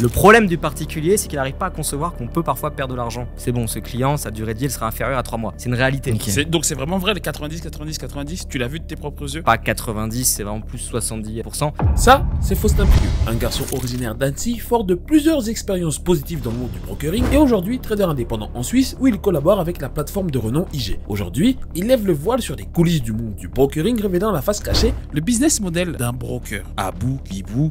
Le problème du particulier, c'est qu'il n'arrive pas à concevoir qu'on peut parfois perdre de l'argent. C'est bon, ce client, sa durée de deal sera inférieure à 3 mois. C'est une réalité. Donc c'est vraiment vrai, les 90, 90, 90, tu l'as vu de tes propres yeux Pas 90, c'est vraiment plus 70%. Ça, c'est Faustin Pieux, un garçon originaire d'Annecy, fort de plusieurs expériences positives dans le monde du brokering et aujourd'hui trader indépendant en Suisse où il collabore avec la plateforme de renom IG. Aujourd'hui, il lève le voile sur les coulisses du monde du brokering, révélant la face cachée, le business model d'un broker. À bout,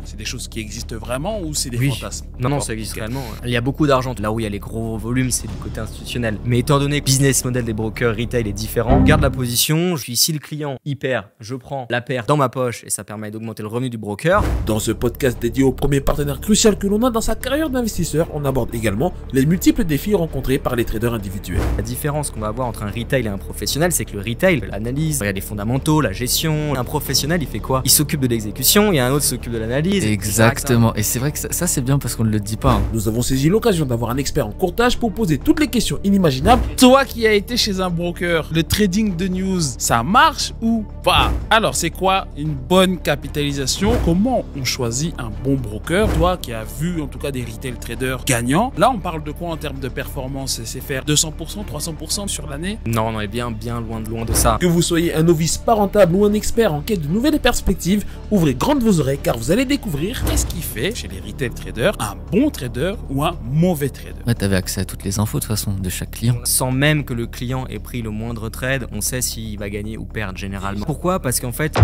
c'est des choses qui existent vraiment ou c'est des fantasmes non, non, ça existe réellement. Il y a beaucoup d'argent. Là où il y a les gros volumes, c'est du côté institutionnel. Mais étant donné que le business model des brokers retail est différent, garde la position. Je suis ici le client hyper, perd, je prends la paire dans ma poche et ça permet d'augmenter le revenu du broker. Dans ce podcast dédié au premier partenaire crucial que l'on a dans sa carrière d'investisseur, on aborde également les multiples défis rencontrés par les traders individuels. La différence qu'on va avoir entre un retail et un professionnel, c'est que le retail, l'analyse, il y a les fondamentaux, la gestion. Un professionnel, il fait quoi Il s'occupe de l'exécution, il y a un autre s'occupe de l'analyse. Exactement. Et c'est vrai que ça, c'est bien qu'on ne le dit pas. Hein. Nous avons saisi l'occasion d'avoir un expert en courtage pour poser toutes les questions inimaginables. Toi qui as été chez un broker, le trading de news, ça marche ou pas Alors, c'est quoi une bonne capitalisation Comment on choisit un bon broker Toi qui as vu en tout cas des retail traders gagnants, là on parle de quoi en termes de performance C'est faire 200%, 300% sur l'année Non, on est eh bien, bien loin de loin de ça. Que vous soyez un novice pas rentable ou un expert en quête de nouvelles perspectives, ouvrez grandes vos oreilles car vous allez découvrir qu'est-ce qui fait chez les retail traders un bon trader ou un mauvais trader. Ouais, tu avais accès à toutes les infos de façon de chaque client. Sans même que le client ait pris le moindre trade, on sait s'il va gagner ou perdre généralement. Pourquoi Parce qu'en fait...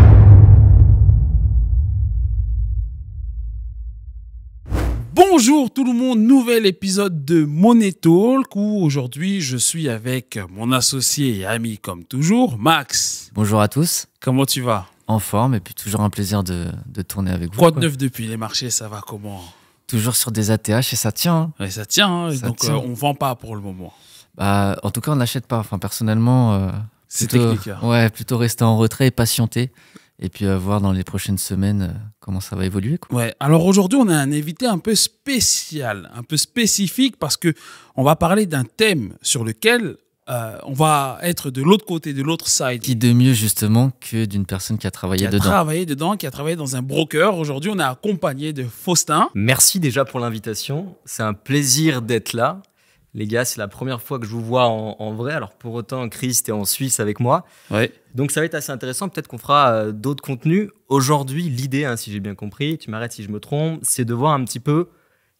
Bonjour tout le monde, nouvel épisode de Money Talk où aujourd'hui je suis avec mon associé et ami comme toujours, Max. Bonjour à tous. Comment tu vas En forme et puis toujours un plaisir de, de tourner avec vous. 39 depuis les marchés, ça va comment Toujours sur des ATH et ça tient. Hein. Et ça tient, hein, donc euh, on vend pas pour le moment. Bah, en tout cas, on n'achète pas. Enfin, personnellement, euh, c'est technique. Hein. Ouais, plutôt rester en retrait et patienter. Et puis euh, voir dans les prochaines semaines comment ça va évoluer. Ouais. Alors aujourd'hui, on a un invité un peu spécial, un peu spécifique parce que on va parler d'un thème sur lequel euh, on va être de l'autre côté, de l'autre side. Qui de mieux justement que d'une personne qui a travaillé dedans. qui a travaillé dedans, qui a travaillé dans un broker. Aujourd'hui, on est accompagné de Faustin. Merci déjà pour l'invitation. C'est un plaisir d'être là. Les gars, c'est la première fois que je vous vois en, vrai. Alors pour autant, Christ est en Suisse avec moi. Donc ça va être assez intéressant. Peut-être qu'on fera euh, d'autres contenus. Aujourd'hui, l'idée, hein, si j'ai bien compris, tu m'arrêtes si je me trompe, c'est de voir un petit peu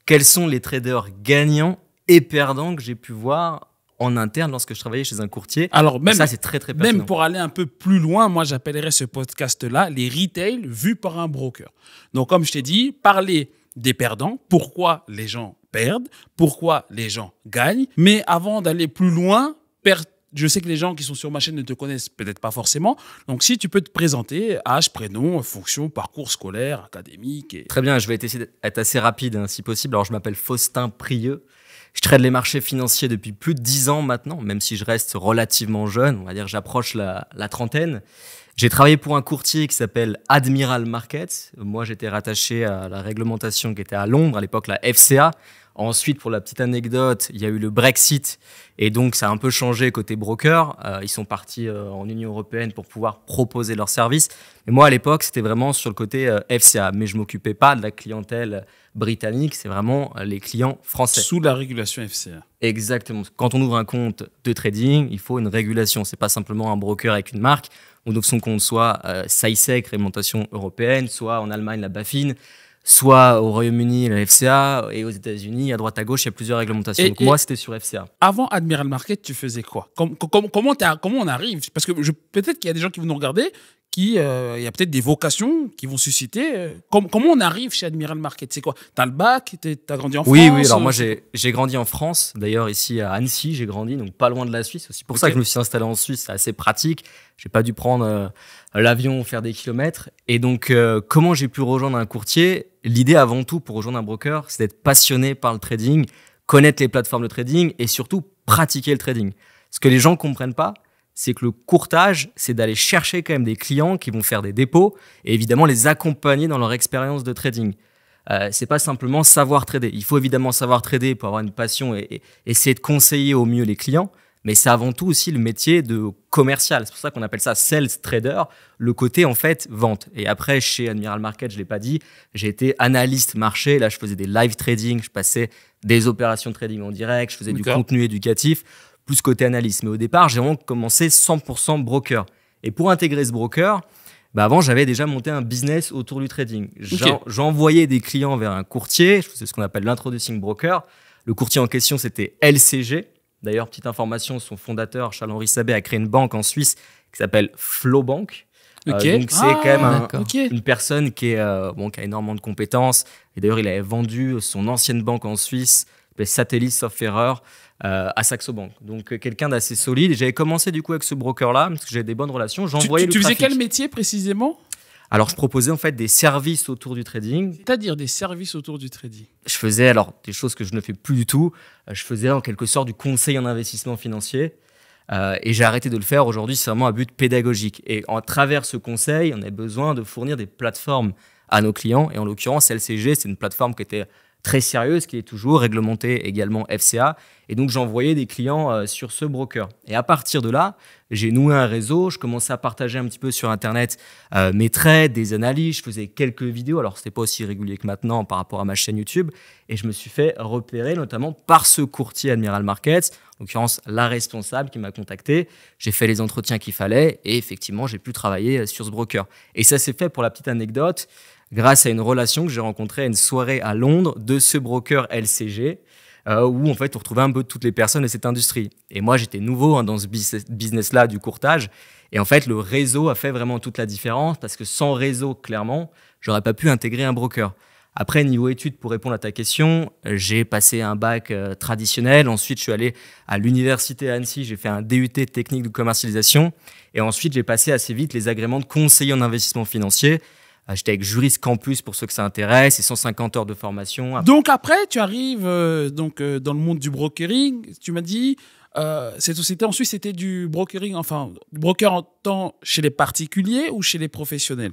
quels sont les traders gagnants et perdants que j'ai pu voir en interne lorsque je travaillais chez un courtier. Alors même, ça, c'est très, très Même pour aller un peu plus loin, moi, j'appellerais ce podcast-là les retail vus par un broker. Donc, comme je t'ai dit, parler des perdants, pourquoi les gens perdent, pourquoi les gens gagnent. Mais avant d'aller plus loin, je sais que les gens qui sont sur ma chaîne ne te connaissent peut-être pas forcément. Donc, si tu peux te présenter, âge, prénom, fonction, parcours scolaire, académique. Et... Très bien, je vais essayer d'être assez rapide hein, si possible. Alors, je m'appelle Faustin Prieux. Je trade les marchés financiers depuis plus de dix ans maintenant, même si je reste relativement jeune, on va dire j'approche la, la, trentaine. J'ai travaillé pour un courtier qui s'appelle Admiral Market. Moi, j'étais rattaché à la réglementation qui était à Londres, à l'époque la FCA. Ensuite, pour la petite anecdote, il y a eu le Brexit et donc ça a un peu changé côté broker. Euh, ils sont partis euh, en Union européenne pour pouvoir proposer leurs services. Mais moi, à l'époque, c'était vraiment sur le côté euh, FCA, mais je m'occupais pas de la clientèle britannique. C'est vraiment les clients français. Sous la régulation FCA. Exactement. Quand on ouvre un compte de trading, il faut une régulation. C'est pas simplement un broker avec une marque. On ouvre son compte soit SciSec, réglementation européenne, soit en Allemagne la BaFin soit au Royaume-Uni, la FCA, et aux États-Unis, à droite à gauche, il y a plusieurs réglementations. moi, c'était sur FCA. Avant Admiral Market, tu faisais quoi comment, on arrive Parce que peut-être qu'il y a des gens qui vont nous regarder, qui, euh, il y a peut-être des vocations qui vont susciter. Euh, comment on arrive chez Admiral Market C'est quoi as le bac as grandi en France Oui, oui. Alors moi, euh, j'ai grandi en France. D'ailleurs, ici à Annecy, j'ai grandi, donc pas loin de la Suisse. C'est pour ça que je me suis installé en Suisse. C'est assez pratique. J'ai pas dû prendre l'avion, faire des kilomètres. Et donc, euh, comment j'ai pu rejoindre un courtier L'idée avant tout pour rejoindre un broker, c'est d'être passionné par le trading, connaître les plateformes de trading et surtout pratiquer le trading. Ce que les gens comprennent pas, c'est que le courtage, c'est d'aller chercher quand même des clients qui vont faire des dépôts et évidemment les accompagner dans leur expérience de trading. Euh, c'est pas simplement savoir trader. Il faut évidemment savoir trader pour avoir une passion et essayer de conseiller au mieux les clients mais c'est avant tout aussi le métier de commercial. C'est pour ça qu'on appelle ça sales trader, le côté en fait vente. Et après, chez Admiral Market, je l'ai pas dit, j'ai été analyste marché. Là, je faisais des live trading, je passais des opérations de trading en direct, je faisais du contenu éducatif, plus côté analyse. Mais au départ, j'ai vraiment commencé 100% broker. Et pour intégrer ce broker, bah avant, j'avais déjà monté un business autour du trading. J'envoyais des clients vers un courtier, je faisais ce qu'on appelle l'introducing broker. Le courtier en question, c'était LCG, D'ailleurs, petite information, son fondateur, Charles-Henri Sabé, a créé une banque en Suisse qui s'appelle Flowbank. Euh, donc c'est ah, quand même une personne qui, est, euh, bon, a énormément de compétences. Et d'ailleurs, il avait vendu son ancienne banque en Suisse, Satellite Software, euh, à Saxo Bank. Donc quelqu'un d'assez solide. Et j'avais commencé du coup avec ce broker-là, parce que j'avais des bonnes relations. J'envoyais tu, tu, tu faisais quel métier précisément alors, je proposais en fait des services autour du trading. C'est-à-dire des services autour du trading Je faisais alors des choses que je ne fais plus du tout. Euh, je faisais en quelque sorte du conseil en investissement financier. Euh, et j'ai arrêté de le faire. Aujourd'hui, c'est vraiment à but pédagogique. Et à travers ce conseil, on a besoin de fournir des plateformes à nos clients. Et en l'occurrence, LCG, c'est une plateforme qui était très sérieuse qui est toujours réglementée également FCA. Et donc j'envoyais des clients euh, sur ce broker. Et à partir de là, j'ai noué un réseau, je commençais à partager un petit peu sur Internet euh, mes trades, des analyses, je faisais quelques vidéos, alors c'était pas aussi régulier que maintenant par rapport à ma chaîne YouTube, et je me suis fait repérer notamment par ce courtier Admiral Markets, en l'occurrence la responsable qui m'a contacté, j'ai fait les entretiens qu'il fallait, et effectivement j'ai pu travailler euh, sur ce broker. Et ça s'est fait pour la petite anecdote, grâce à une relation que j'ai rencontrée à une soirée à Londres de ce broker LCG, euh, où en fait on retrouvait un peu toutes les personnes de cette industrie. Et moi j'étais nouveau hein, dans ce business-là du courtage, et en fait le réseau a fait vraiment toute la différence, parce que sans réseau, clairement, j'aurais pas pu intégrer un broker. Après, niveau études, pour répondre à ta question, j'ai passé un bac euh, traditionnel. Ensuite, je suis allé à l'université à Annecy. J'ai fait un DUT technique de commercialisation. Et ensuite, j'ai passé assez vite les agréments de conseiller en investissement financier J'étais avec Juris Campus pour ceux que ça intéresse et 150 heures de formation. Donc après, tu arrives euh, donc euh, dans le monde du brokering. Tu m'as dit euh, cette société en Suisse c'était du brokering, enfin broker en temps chez les particuliers ou chez les professionnels.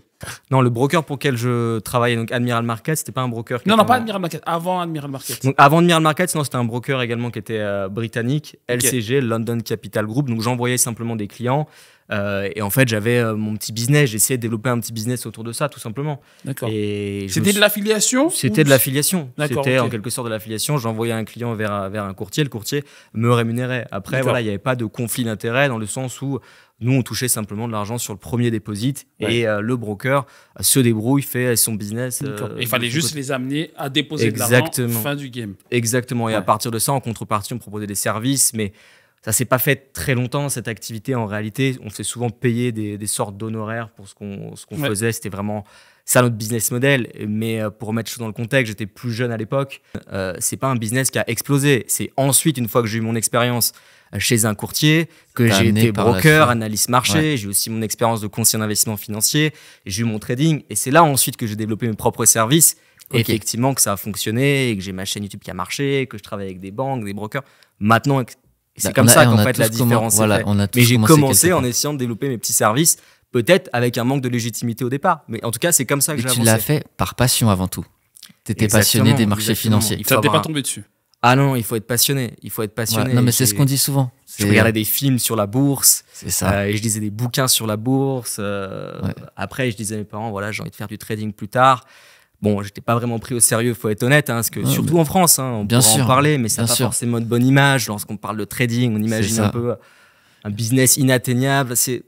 Non, le broker pour lequel je travaillais, donc Admiral Market, c'était pas un broker. non, non, pas Admiral Market. Avant Admiral Market. Donc avant Admiral Market, sinon c'était un broker également qui était euh, britannique, LCG, London Capital Group. Donc j'envoyais simplement des clients. Euh, et en fait, j'avais euh, mon petit business, j'essayais de développer un petit business autour de ça, tout simplement. D'accord. C'était de l'affiliation C'était de l'affiliation. C'était en quelque sorte de l'affiliation. J'envoyais un client vers, vers un courtier, le courtier me rémunérait. Après, voilà, il n'y avait pas de conflit d'intérêt dans le sens où nous, on touchait simplement de l'argent sur le premier dépôt. et euh, le broker se débrouille, fait son business. il fallait juste les amener à déposer de l'argent fin du game. Exactement. Et à partir de ça, en contrepartie, on proposait des services, mais ça s'est pas fait très longtemps cette activité en réalité. On s'est souvent payé des, sortes d'honoraires pour ce qu'on ce qu'on faisait. C'était vraiment ça notre business model. Mais euh, pour remettre chose dans le contexte, j'étais plus jeune à l'époque. Euh, c'est pas un business qui a explosé. C'est ensuite une fois que j'ai eu mon expérience euh, chez un courtier que j'ai été broker, analyste marché. J'ai aussi mon expérience de conseiller d'investissement financier. J'ai eu mon trading et c'est là ensuite que j'ai développé mes propres services. et effectivement que ça a fonctionné et que j'ai ma chaîne YouTube qui a marché, que je travaille avec des banques, des brokers. Maintenant, c'est bah, comme ça qu'en fait la différence. Voilà, est on a Mais j'ai commencé en essayant de développer mes petits services, peut-être avec un manque de légitimité au départ. Mais en tout cas, c'est comme ça que j'ai avancé. Tu l'as fait par passion avant tout. Tu étais passionné des marchés financiers. ça t'est pas bah, tombé dessus. Ah non, il faut être passionné. Il faut être passionné. non, mais c'est ce qu'on dit souvent. Je regardais euh, des films sur la bourse. C'est ça. Euh, et je lisais des bouquins sur la bourse. Euh, après, je disais à mes parents, voilà, j'ai envie de faire du trading plus tard. Bon, j'étais pas vraiment pris au sérieux, faut être honnête, hein, que surtout en France, hein, on peut en parler, mais ça pas forcément de bonne image. Lorsqu'on parle de trading, on imagine un peu un business inatteignable, c'est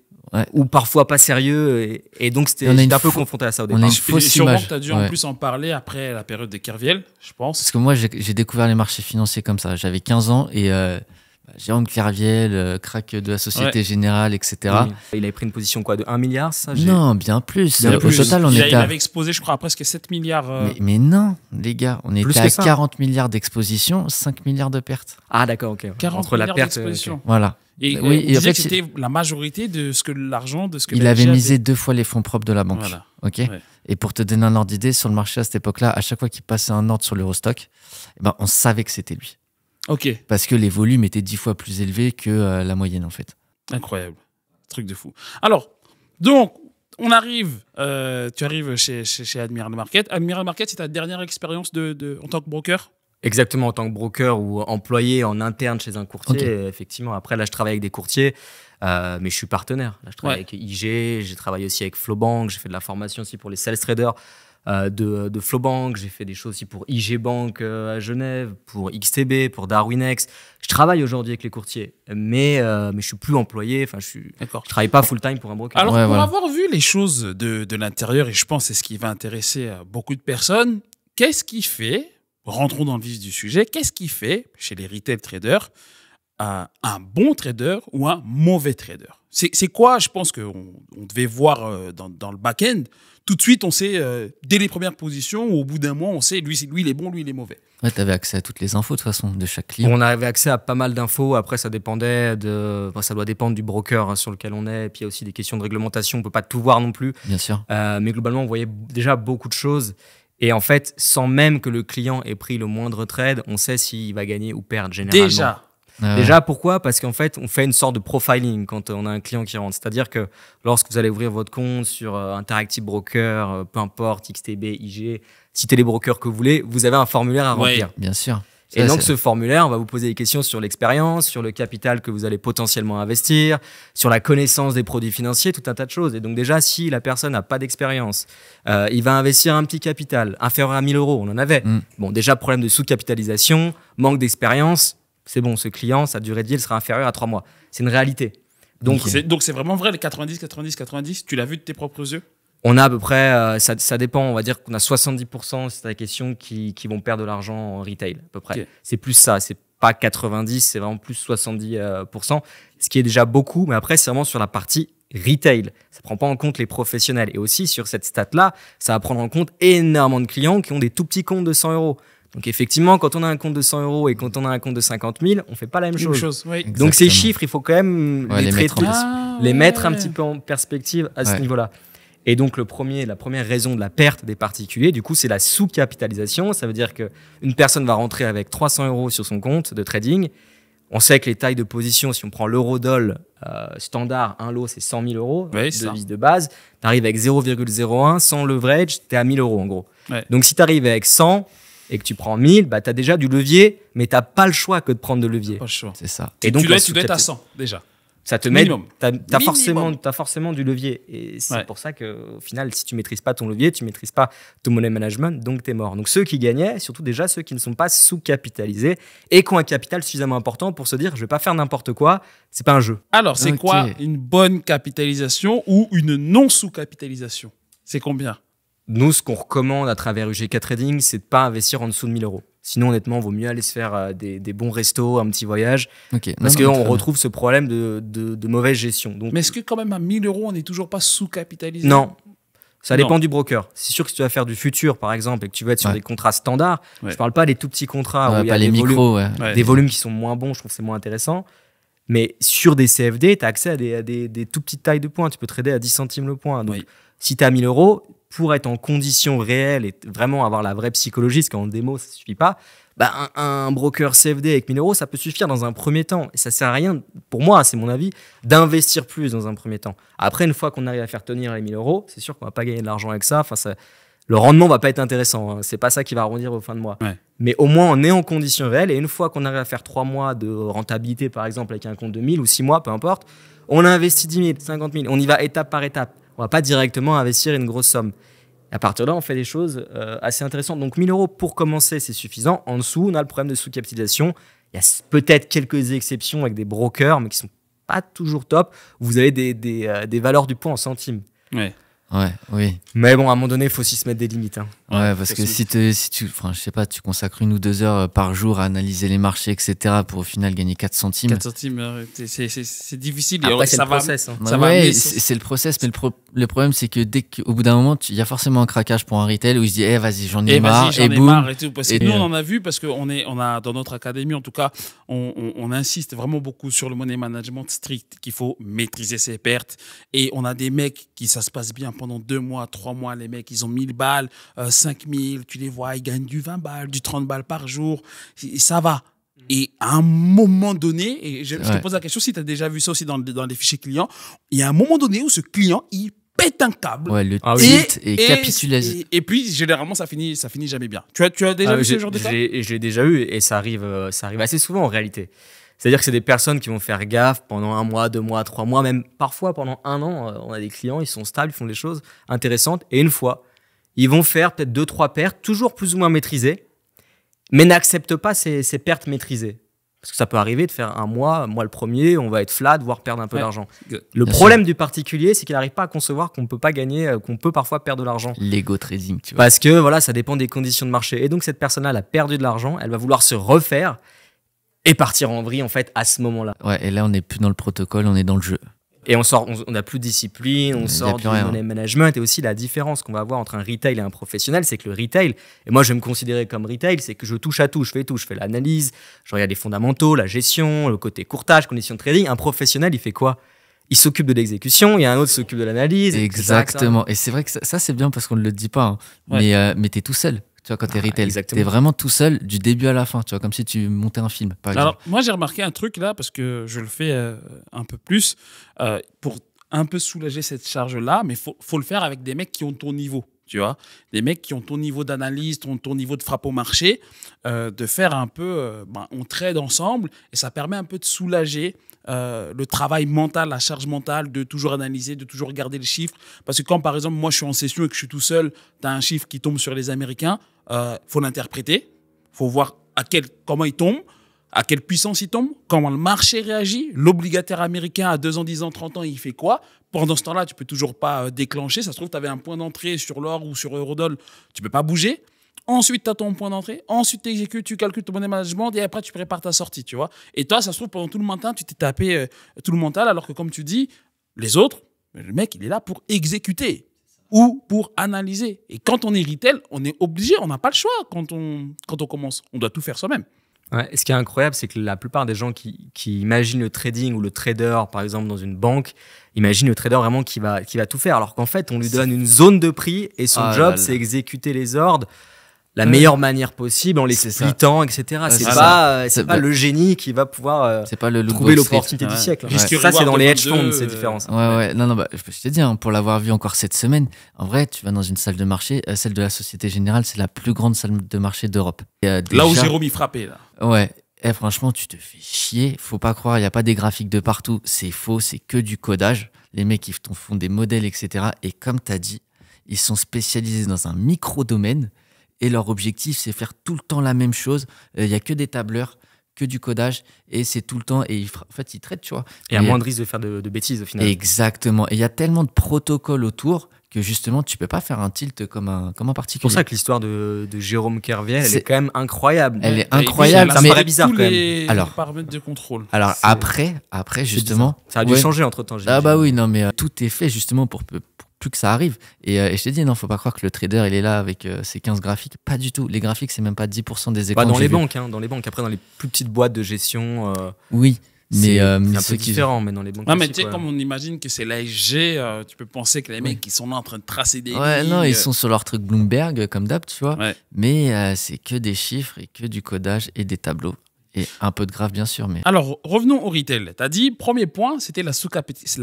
ou parfois pas sérieux, et, donc c'était un peu confronté à ça au départ. On a une fausse image. as dû en plus en parler après la période des Kerviel, je pense. Parce que moi, j'ai découvert les marchés financiers comme ça. J'avais 15 ans et euh, bah, Jérôme Clerviel, euh, crack de la Société Générale, etc. Il avait pris une position de 1 milliard, ça Non, bien plus. Au total, on il, avait exposé, je crois, à presque 7 milliards. Euh. Mais, non, les gars, on était à 40 milliards d'exposition, 5 milliards de pertes. Ah d'accord, ok. Entre la perte, euh, Voilà. Et, oui, il et en la majorité de ce que l'argent, de ce que il avait misé deux fois les fonds propres de la banque. Et pour te donner un ordre d'idée, sur le marché à cette époque-là, à chaque fois qu'il passait un ordre sur l'Eurostock, stock, eh ben, on savait que c'était lui. Ok. Parce que les volumes étaient dix fois plus élevés que euh, la moyenne, en fait. Incroyable. Truc de fou. Alors, donc, on arrive, euh, tu arrives chez, chez, Admiral Market. Admiral Market, c'est ta dernière expérience de, de, en tant que broker Exactement, en tant que broker ou employé en interne chez un courtier, effectivement. Après, là, je travaille avec des courtiers, euh, mais je suis partenaire. Là, je travaille avec IG, j'ai travaillé aussi avec Flowbank, j'ai fait de la formation aussi pour les sales traders. Euh, de, de Flobank, j'ai fait des choses aussi pour IG Bank euh, à Genève, pour XTB, pour Darwinex. Je travaille aujourd'hui avec les courtiers, mais, euh, mais je suis plus employé, enfin je ne travaille pas full time pour un broker. Alors pour avoir vu les choses de, l'intérieur, et je pense c'est ce qui va intéresser beaucoup de personnes, qu'est-ce qui fait, rentrons dans le vif du sujet, qu'est-ce qui fait chez les retail traders un bon trader ou un mauvais trader C'est quoi, je pense qu'on on devait voir dans le back-end, tout de suite, on sait, euh, dès les premières positions, au bout d'un mois, on sait, lui, lui, il est bon, lui, il est mauvais. Ouais, tu avais accès à toutes les infos, de toute façon, de chaque client. On avait accès à pas mal d'infos. Après, ça dépendait de. ça doit dépendre du broker hein, sur lequel on est. Et puis, il y a aussi des questions de réglementation. On ne peut pas tout voir non plus. Bien sûr. Euh, mais globalement, on voyait déjà beaucoup de choses. Et en fait, sans même que le client ait pris le moindre trade, on sait s'il va gagner ou perdre généralement. Déjà. Ah déjà, pourquoi Parce qu'en fait, on fait une sorte de profiling quand on a un client qui rentre. C'est-à-dire que lorsque vous allez ouvrir votre compte sur euh, Interactive Broker, euh, peu importe, XTB, IG, citez les brokers que vous voulez, vous avez un formulaire à remplir. bien sûr. et donc ce formulaire, on va vous poser des questions sur l'expérience, sur le capital que vous allez potentiellement investir, sur la connaissance des produits financiers, tout un tas de choses. Et donc déjà, si la personne n'a pas d'expérience, euh, il va investir un petit capital inférieur à 1000 euros, on en avait. Mm. Bon, déjà problème de sous-capitalisation, manque d'expérience, c'est bon, ce client, sa durée de vie, sera inférieure à trois mois. C'est une réalité. Donc donc c'est vraiment vrai, les 90, 90, 90, tu l'as vu de tes propres yeux on a à peu près, euh, ça, dépend, on va dire qu'on a 70%, c'est la question, qui, vont perdre de l'argent en retail, à peu près. C'est plus ça, c'est pas 90, c'est vraiment plus 70%, euh, ce qui est déjà beaucoup, mais après, c'est vraiment sur la partie retail. Ça prend pas en compte les professionnels. Et aussi, sur cette stat-là, ça va prendre en compte énormément de clients qui ont des tout petits comptes de 100 euros. Donc effectivement, quand on a un compte de 100 euros et quand on a un compte de 50 000, on fait pas la même chose. Donc ces chiffres, il faut quand même les, mettre, ah, les mettre un petit peu en perspective à ce niveau-là. Et donc le premier, la première raison de la perte des particuliers, du coup, c'est la sous-capitalisation. Ça veut dire que une personne va rentrer avec 300 euros sur son compte de trading. On sait que les tailles de position, si on prend leuro euh, standard, un lot c'est 100 000 euros, devise de base. Tu arrives avec 0,01, sans leverage, t'es à 1000 euros en gros. Donc si t'arrives avec 100, et que tu prends 1000, bah, tu as déjà du levier, mais tu pas le choix que de prendre de levier. C'est ça. Et, donc, tu, dois, être à 100 déjà. Ça te met. Tu as, forcément, forcément du levier. Et c'est pour ça qu'au final, si tu maîtrises pas ton levier, tu maîtrises pas ton money management, donc tu es mort. Donc ceux qui gagnaient, surtout déjà ceux qui ne sont pas sous-capitalisés et qui ont un capital suffisamment important pour se dire je vais pas faire n'importe quoi, c'est pas un jeu. Alors, c'est quoi une bonne capitalisation ou une non-sous-capitalisation C'est combien nous, ce qu'on recommande à travers UGK Trading, c'est de pas investir en dessous de 1000 euros. Sinon, honnêtement, vaut mieux aller se faire euh, des, bons restos, un petit voyage. Okay. Parce qu'on retrouve ce problème de, mauvaise gestion. Donc, Mais est-ce que quand même à 1000 euros, on n'est toujours pas sous-capitalisé Non. Ça dépend du broker. C'est sûr que si tu vas faire du futur, par exemple, et que tu veux être sur des contrats standards, je je parle pas des tout petits contrats où il y a des, volumes, des volumes qui sont moins bons, je trouve que c'est moins intéressant. Mais sur des CFD, tu as accès à, des, tout petites tailles de points. Tu peux trader à 10 centimes le point. Donc, si tu as 1000 euros, pour être en condition réelle et vraiment avoir la vraie psychologie, parce qu'en démo, ça suffit pas, bah, un, broker CFD avec 1000 euros, ça peut suffire dans un premier temps. Et ça sert à rien, pour moi, c'est mon avis, d'investir plus dans un premier temps. Après, une fois qu'on arrive à faire tenir les 1000 euros, c'est sûr qu'on va pas gagner de l'argent avec ça. Enfin, ça, le rendement va pas être intéressant. Hein. C'est pas ça qui va arrondir au fin de mois. Mais au moins, on est en condition réelle. Et une fois qu'on arrive à faire 3 mois de rentabilité, par exemple, avec un compte de 1000 ou 6 mois, peu importe, on a investi 10 000, 50 000. On y va étape par étape. On va pas directement investir une grosse somme. À partir de là, on fait des choses euh, assez intéressantes. Donc 1000 euros pour commencer, c'est suffisant. En dessous, on a le problème de sous-capitalisation. Il y a peut-être quelques exceptions avec des brokers, mais qui sont pas toujours top. Vous avez des, euh, valeurs du point en centimes. Ouais. Ouais, oui. Mais bon, à un moment donné, il faut aussi se mettre des limites. Hein. Ouais, parce que si, si tu, enfin, je sais pas, tu consacres une ou deux heures euh, par jour à analyser les marchés, etc., pour au final gagner 4 centimes. 4 centimes, c'est difficile. Après, c'est le process. Hein. c'est le process, mais le, le problème, c'est que dès qu'au bout d'un moment, il y a forcément un craquage pour un retail où il se dit, eh, vas-y, j'en ai eh, marre, et boum. et parce que nous, euh, on en a vu, parce qu'on est, on a, dans notre académie, en tout cas, on, on insiste vraiment beaucoup sur le money management strict, qu'il faut maîtriser ses pertes. Et on a des mecs qui, ça se passe bien pendant deux mois, trois mois, les mecs, ils ont 1000 balles, 5000, euh, tu les vois, ils gagnent du 20 balles, du 30 balles par jour, ça va. Mm. Et à un moment donné, et je, te pose la question si tu as déjà vu ça aussi dans, dans les fichiers clients, il y a un moment donné où ce client, il pète un câble. Ah et, et, Et, puis, généralement, ça finit, ça finit jamais bien. Tu as, tu as déjà ah, vu ce genre de cas J'ai déjà eu et ça arrive, euh, ça arrive assez souvent en réalité. C'est-à-dire que c'est des personnes qui vont faire gaffe pendant un mois, deux mois, trois mois, même parfois pendant un an. Euh, on a des clients, ils sont stables, ils font des choses intéressantes. Et une fois, ils vont faire peut-être deux, trois pertes, toujours plus ou moins maîtrisées, mais n'acceptent pas ces, pertes maîtrisées. Parce que ça peut arriver de faire un mois, mois le premier, on va être flat, voire perdre un peu d'argent. Le problème du particulier, c'est qu'il n'arrive pas à concevoir qu'on peut pas gagner, euh, qu'on peut parfois perdre de l'argent. L'ego trading, tu vois. Parce que voilà, ça dépend des conditions de marché. Et donc cette personne-là, elle a perdu de l'argent, elle va vouloir se refaire et partir en vrille en fait à ce moment-là. Ouais, et là on n'est plus dans le protocole, on est dans le jeu. Et on sort, on n'a plus de discipline, on sort du hein. management. Et aussi la différence qu'on va avoir entre un retail et un professionnel, c'est que le retail, et moi je vais me considérer comme retail, c'est que je touche à tout, je fais tout, je fais l'analyse, je regarde les fondamentaux, la gestion, le côté courtage, conditions de trading. Un professionnel, il fait quoi il s'occupe de l'exécution, il y a un autre s'occupe de l'analyse. Exactement. Et c'est vrai que ça, c'est bien parce qu'on ne le dit pas. Hein. Mais, euh, mais tout seul. Tu vois, quand t'es ah, retail, t'es vraiment tout seul du début à la fin, tu vois, comme si tu montais un film, par Alors, moi, j'ai remarqué un truc là, parce que je le fais euh, un peu plus, euh, pour un peu soulager cette charge-là, mais faut, faut le faire avec des mecs qui ont ton niveau tu vois, des mecs qui ont ton niveau d'analyse, ton, ton, niveau de frappe au marché, euh, de faire un peu, ben, on trade ensemble et ça permet un peu de soulager euh, le travail mental, la charge mentale de toujours analyser, de toujours regarder les chiffres. Parce que quand, par exemple, moi, je suis en session et que je suis tout seul, tu as un chiffre qui tombe sur les Américains, euh, faut l'interpréter, faut voir à quel, comment il tombe, à quelle puissance il tombe, comment le marché réagit, l'obligataire américain à 2 ans, 10 ans, 30 ans, il fait quoi Pendant ce temps-là, tu peux toujours pas euh, déclencher. Ça se trouve, tu avais un point d'entrée sur l'or ou sur Eurodoll, tu peux pas bouger. Ensuite, tu as ton point d'entrée. Ensuite, tu exécutes, tu calcules ton money management et après, tu prépares ta sortie, tu vois. Et toi, ça se trouve, pendant tout le matin, tu t'es tapé euh, tout le mental, alors que comme tu dis, les autres, le mec, il est là pour exécuter ou pour analyser. Et quand on est retail, on est obligé, on n'a pas le choix quand on, quand on commence. On doit tout faire soi-même. ce qui est incroyable, c'est que la plupart des gens qui, qui, imaginent le trading ou le trader, par exemple, dans une banque, imaginent le trader vraiment qui va, qui va tout faire. Alors qu'en fait, on lui donne une zone de prix et son ah job, c'est exécuter les ordres la meilleure manière possible en les splitant, etc. c'est pas, euh, c'est pas le génie qui va pouvoir euh, c'est pas le trouver l'opportunité du siècle. Ça, c'est dans les hedge funds, ces euh, différences. Ouais, ouais. Non, non, bah, je peux te dire, hein, pour l'avoir vu encore cette semaine, en vrai, tu vas dans une salle de marché, celle de la Société Générale, c'est la plus grande salle de marché d'Europe. Là où Jérôme y frappait, là. Ouais. Eh, franchement, tu te fais chier. Faut pas croire, il n'y a pas des graphiques de partout. C'est faux, c'est que du codage. Les mecs, ils font des modèles, etc. Et comme tu as dit, ils sont spécialisés dans un micro-domaine. Et leur objectif, c'est faire tout le temps la même chose. Euh, il n'y a que des tableurs que du codage et c'est tout le temps et il, en fait ils traitent tu vois et, à moins de risque de faire de, bêtises au final exactement et il y a tellement de protocoles autour que justement tu peux pas faire un tilt comme un comme un particulier. C'est pour ça que l'histoire de, Jérôme Kerviel elle est quand même incroyable. Elle est incroyable, ça me paraît bizarre quand même. alors paramètres de contrôle. Alors après après justement ça a dû changer entre-temps. Ah bah oui non mais euh, tout est fait justement pour plus que ça arrive. Euh, et, je t'ai dit, non, faut pas croire que le trader, il est là avec euh, ses 15 graphiques. Pas du tout. Les graphiques, c'est même pas 10% des écrans. Bah, dans les banques, hein, dans les banques. Après, dans les plus petites boîtes de gestion. Euh, oui. Mais c'est un peu différent, mais dans les banques. Non, mais tu sais, comme on imagine que c'est l'ASG, tu peux penser que les mecs, ils sont là en train de tracer des. Ouais, non, ils sont sur leur truc Bloomberg, comme d'hab, tu vois. Mais c'est que des chiffres et que du codage et des tableaux et un peu de grave, bien sûr. Mais... Alors, revenons au retail. Tu as dit, premier point, c'était la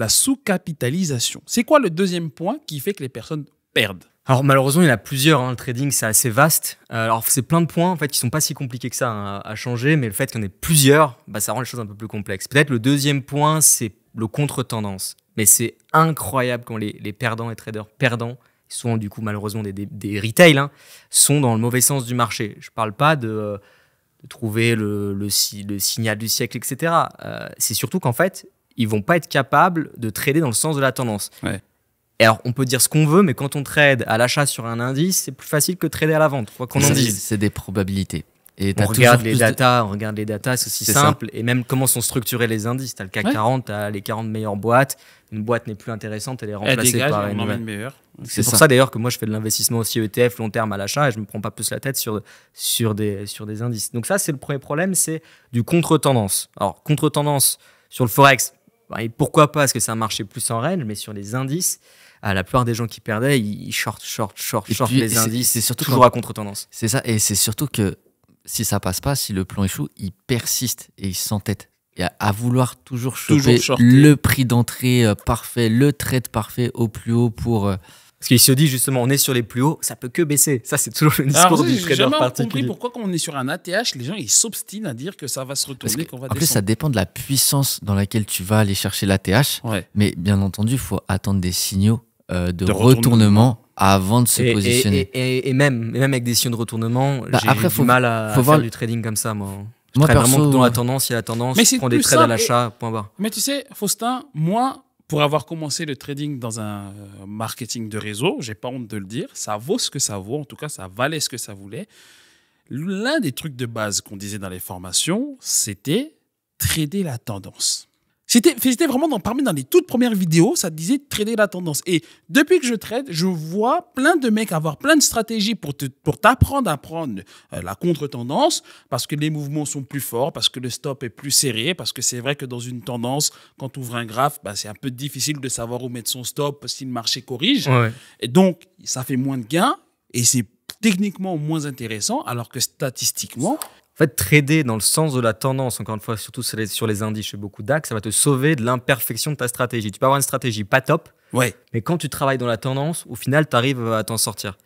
sous-capitalisation. c'est quoi le deuxième point qui fait que les personnes perdent alors malheureusement, il y en a plusieurs. Hein. Le trading, c'est assez vaste. Euh, alors c'est plein de points en fait qui sont pas si compliqués que ça hein, à changer, mais le fait qu'il y en ait plusieurs, bah, ça rend les choses un peu plus complexes. Peut-être le deuxième point, c'est le contre-tendance. Mais c'est incroyable quand les, perdants et traders perdants sont du coup malheureusement des, des, retail, hein, sont dans le mauvais sens du marché. Je ne parle pas de, euh, trouver le, le, signal du siècle, etc. Euh, c'est surtout qu'en fait, ils vont pas être capables de trader dans le sens de la tendance. alors, on peut dire ce qu'on veut, mais quand on trade à l'achat sur un indice, c'est plus facile que trader à la vente, quoi qu'on en dise. C'est des probabilités on regarde, les data, on regarde les data, c'est aussi simple. Et même comment sont structurés les indices. Tu as le CAC 40, tu as les 40 meilleures boîtes. Une boîte n'est plus intéressante, elle est remplacée par une meilleure. C'est pour ça, d'ailleurs que moi je fais de l'investissement aussi ETF long terme à l'achat et je me prends pas plus la tête sur, sur, des, sur des indices. Donc ça, c'est le premier problème, c'est du contre-tendance. Alors, contre-tendance sur le Forex, bah, et pourquoi pas Parce que c'est un marché plus en règle, mais sur les indices, à ah, la plupart des gens qui perdaient, ils short, short, short, short les indices. C'est surtout toujours à contre-tendance. C'est ça, et c'est surtout que si ça passe pas, si le plan échoue, il persiste et il s'entête. Et à, à, vouloir toujours choper le prix d'entrée euh, parfait, le trade parfait au plus haut pour. Euh, Parce qu'il se dit justement, on est sur les plus hauts, ça peut que baisser. Ça, c'est toujours le discours du trader jamais compris pourquoi quand on est sur un ATH, les gens ils s'obstinent à dire que ça va se retourner, qu'on va En plus, ça dépend de la puissance dans laquelle tu vas aller chercher l'ATH. Mais bien entendu, il faut attendre des signaux euh, de, retournement avant de se positionner. Et, même, même avec des signes de retournement, bah, j'ai du mal à, faire du trading comme ça, moi. Je moi, vraiment dans la tendance, il y a la tendance, mais je prends des trades à l'achat, point barre. Mais tu sais, Faustin, moi, pour avoir commencé le trading dans un euh, marketing de réseau, j'ai pas honte de le dire, ça vaut ce que ça vaut, en tout cas, ça valait ce que ça voulait. L'un des trucs de base qu'on disait dans les formations, c'était trader la tendance. C'était, vraiment dans, parmi dans les toutes premières vidéos, ça disait trader la tendance. Et depuis que je trade, je vois plein de mecs avoir plein de stratégies pour, pour t'apprendre à prendre euh, la contre-tendance, parce que les mouvements sont plus forts, parce que le stop est plus serré, parce que c'est vrai que dans une tendance, quand tu ouvres un graphe, bah, c'est un peu difficile de savoir où mettre son stop si le marché corrige. Et donc, ça fait moins de gains et c'est techniquement moins intéressant, alors que statistiquement, trader dans le sens de la tendance, encore une fois, surtout sur les, indices, chez beaucoup d'axes, ça va te sauver de l'imperfection de ta stratégie. Tu peux avoir une stratégie pas top, ouais. mais quand tu travailles dans la tendance, au final, tu arrives euh, à t'en sortir.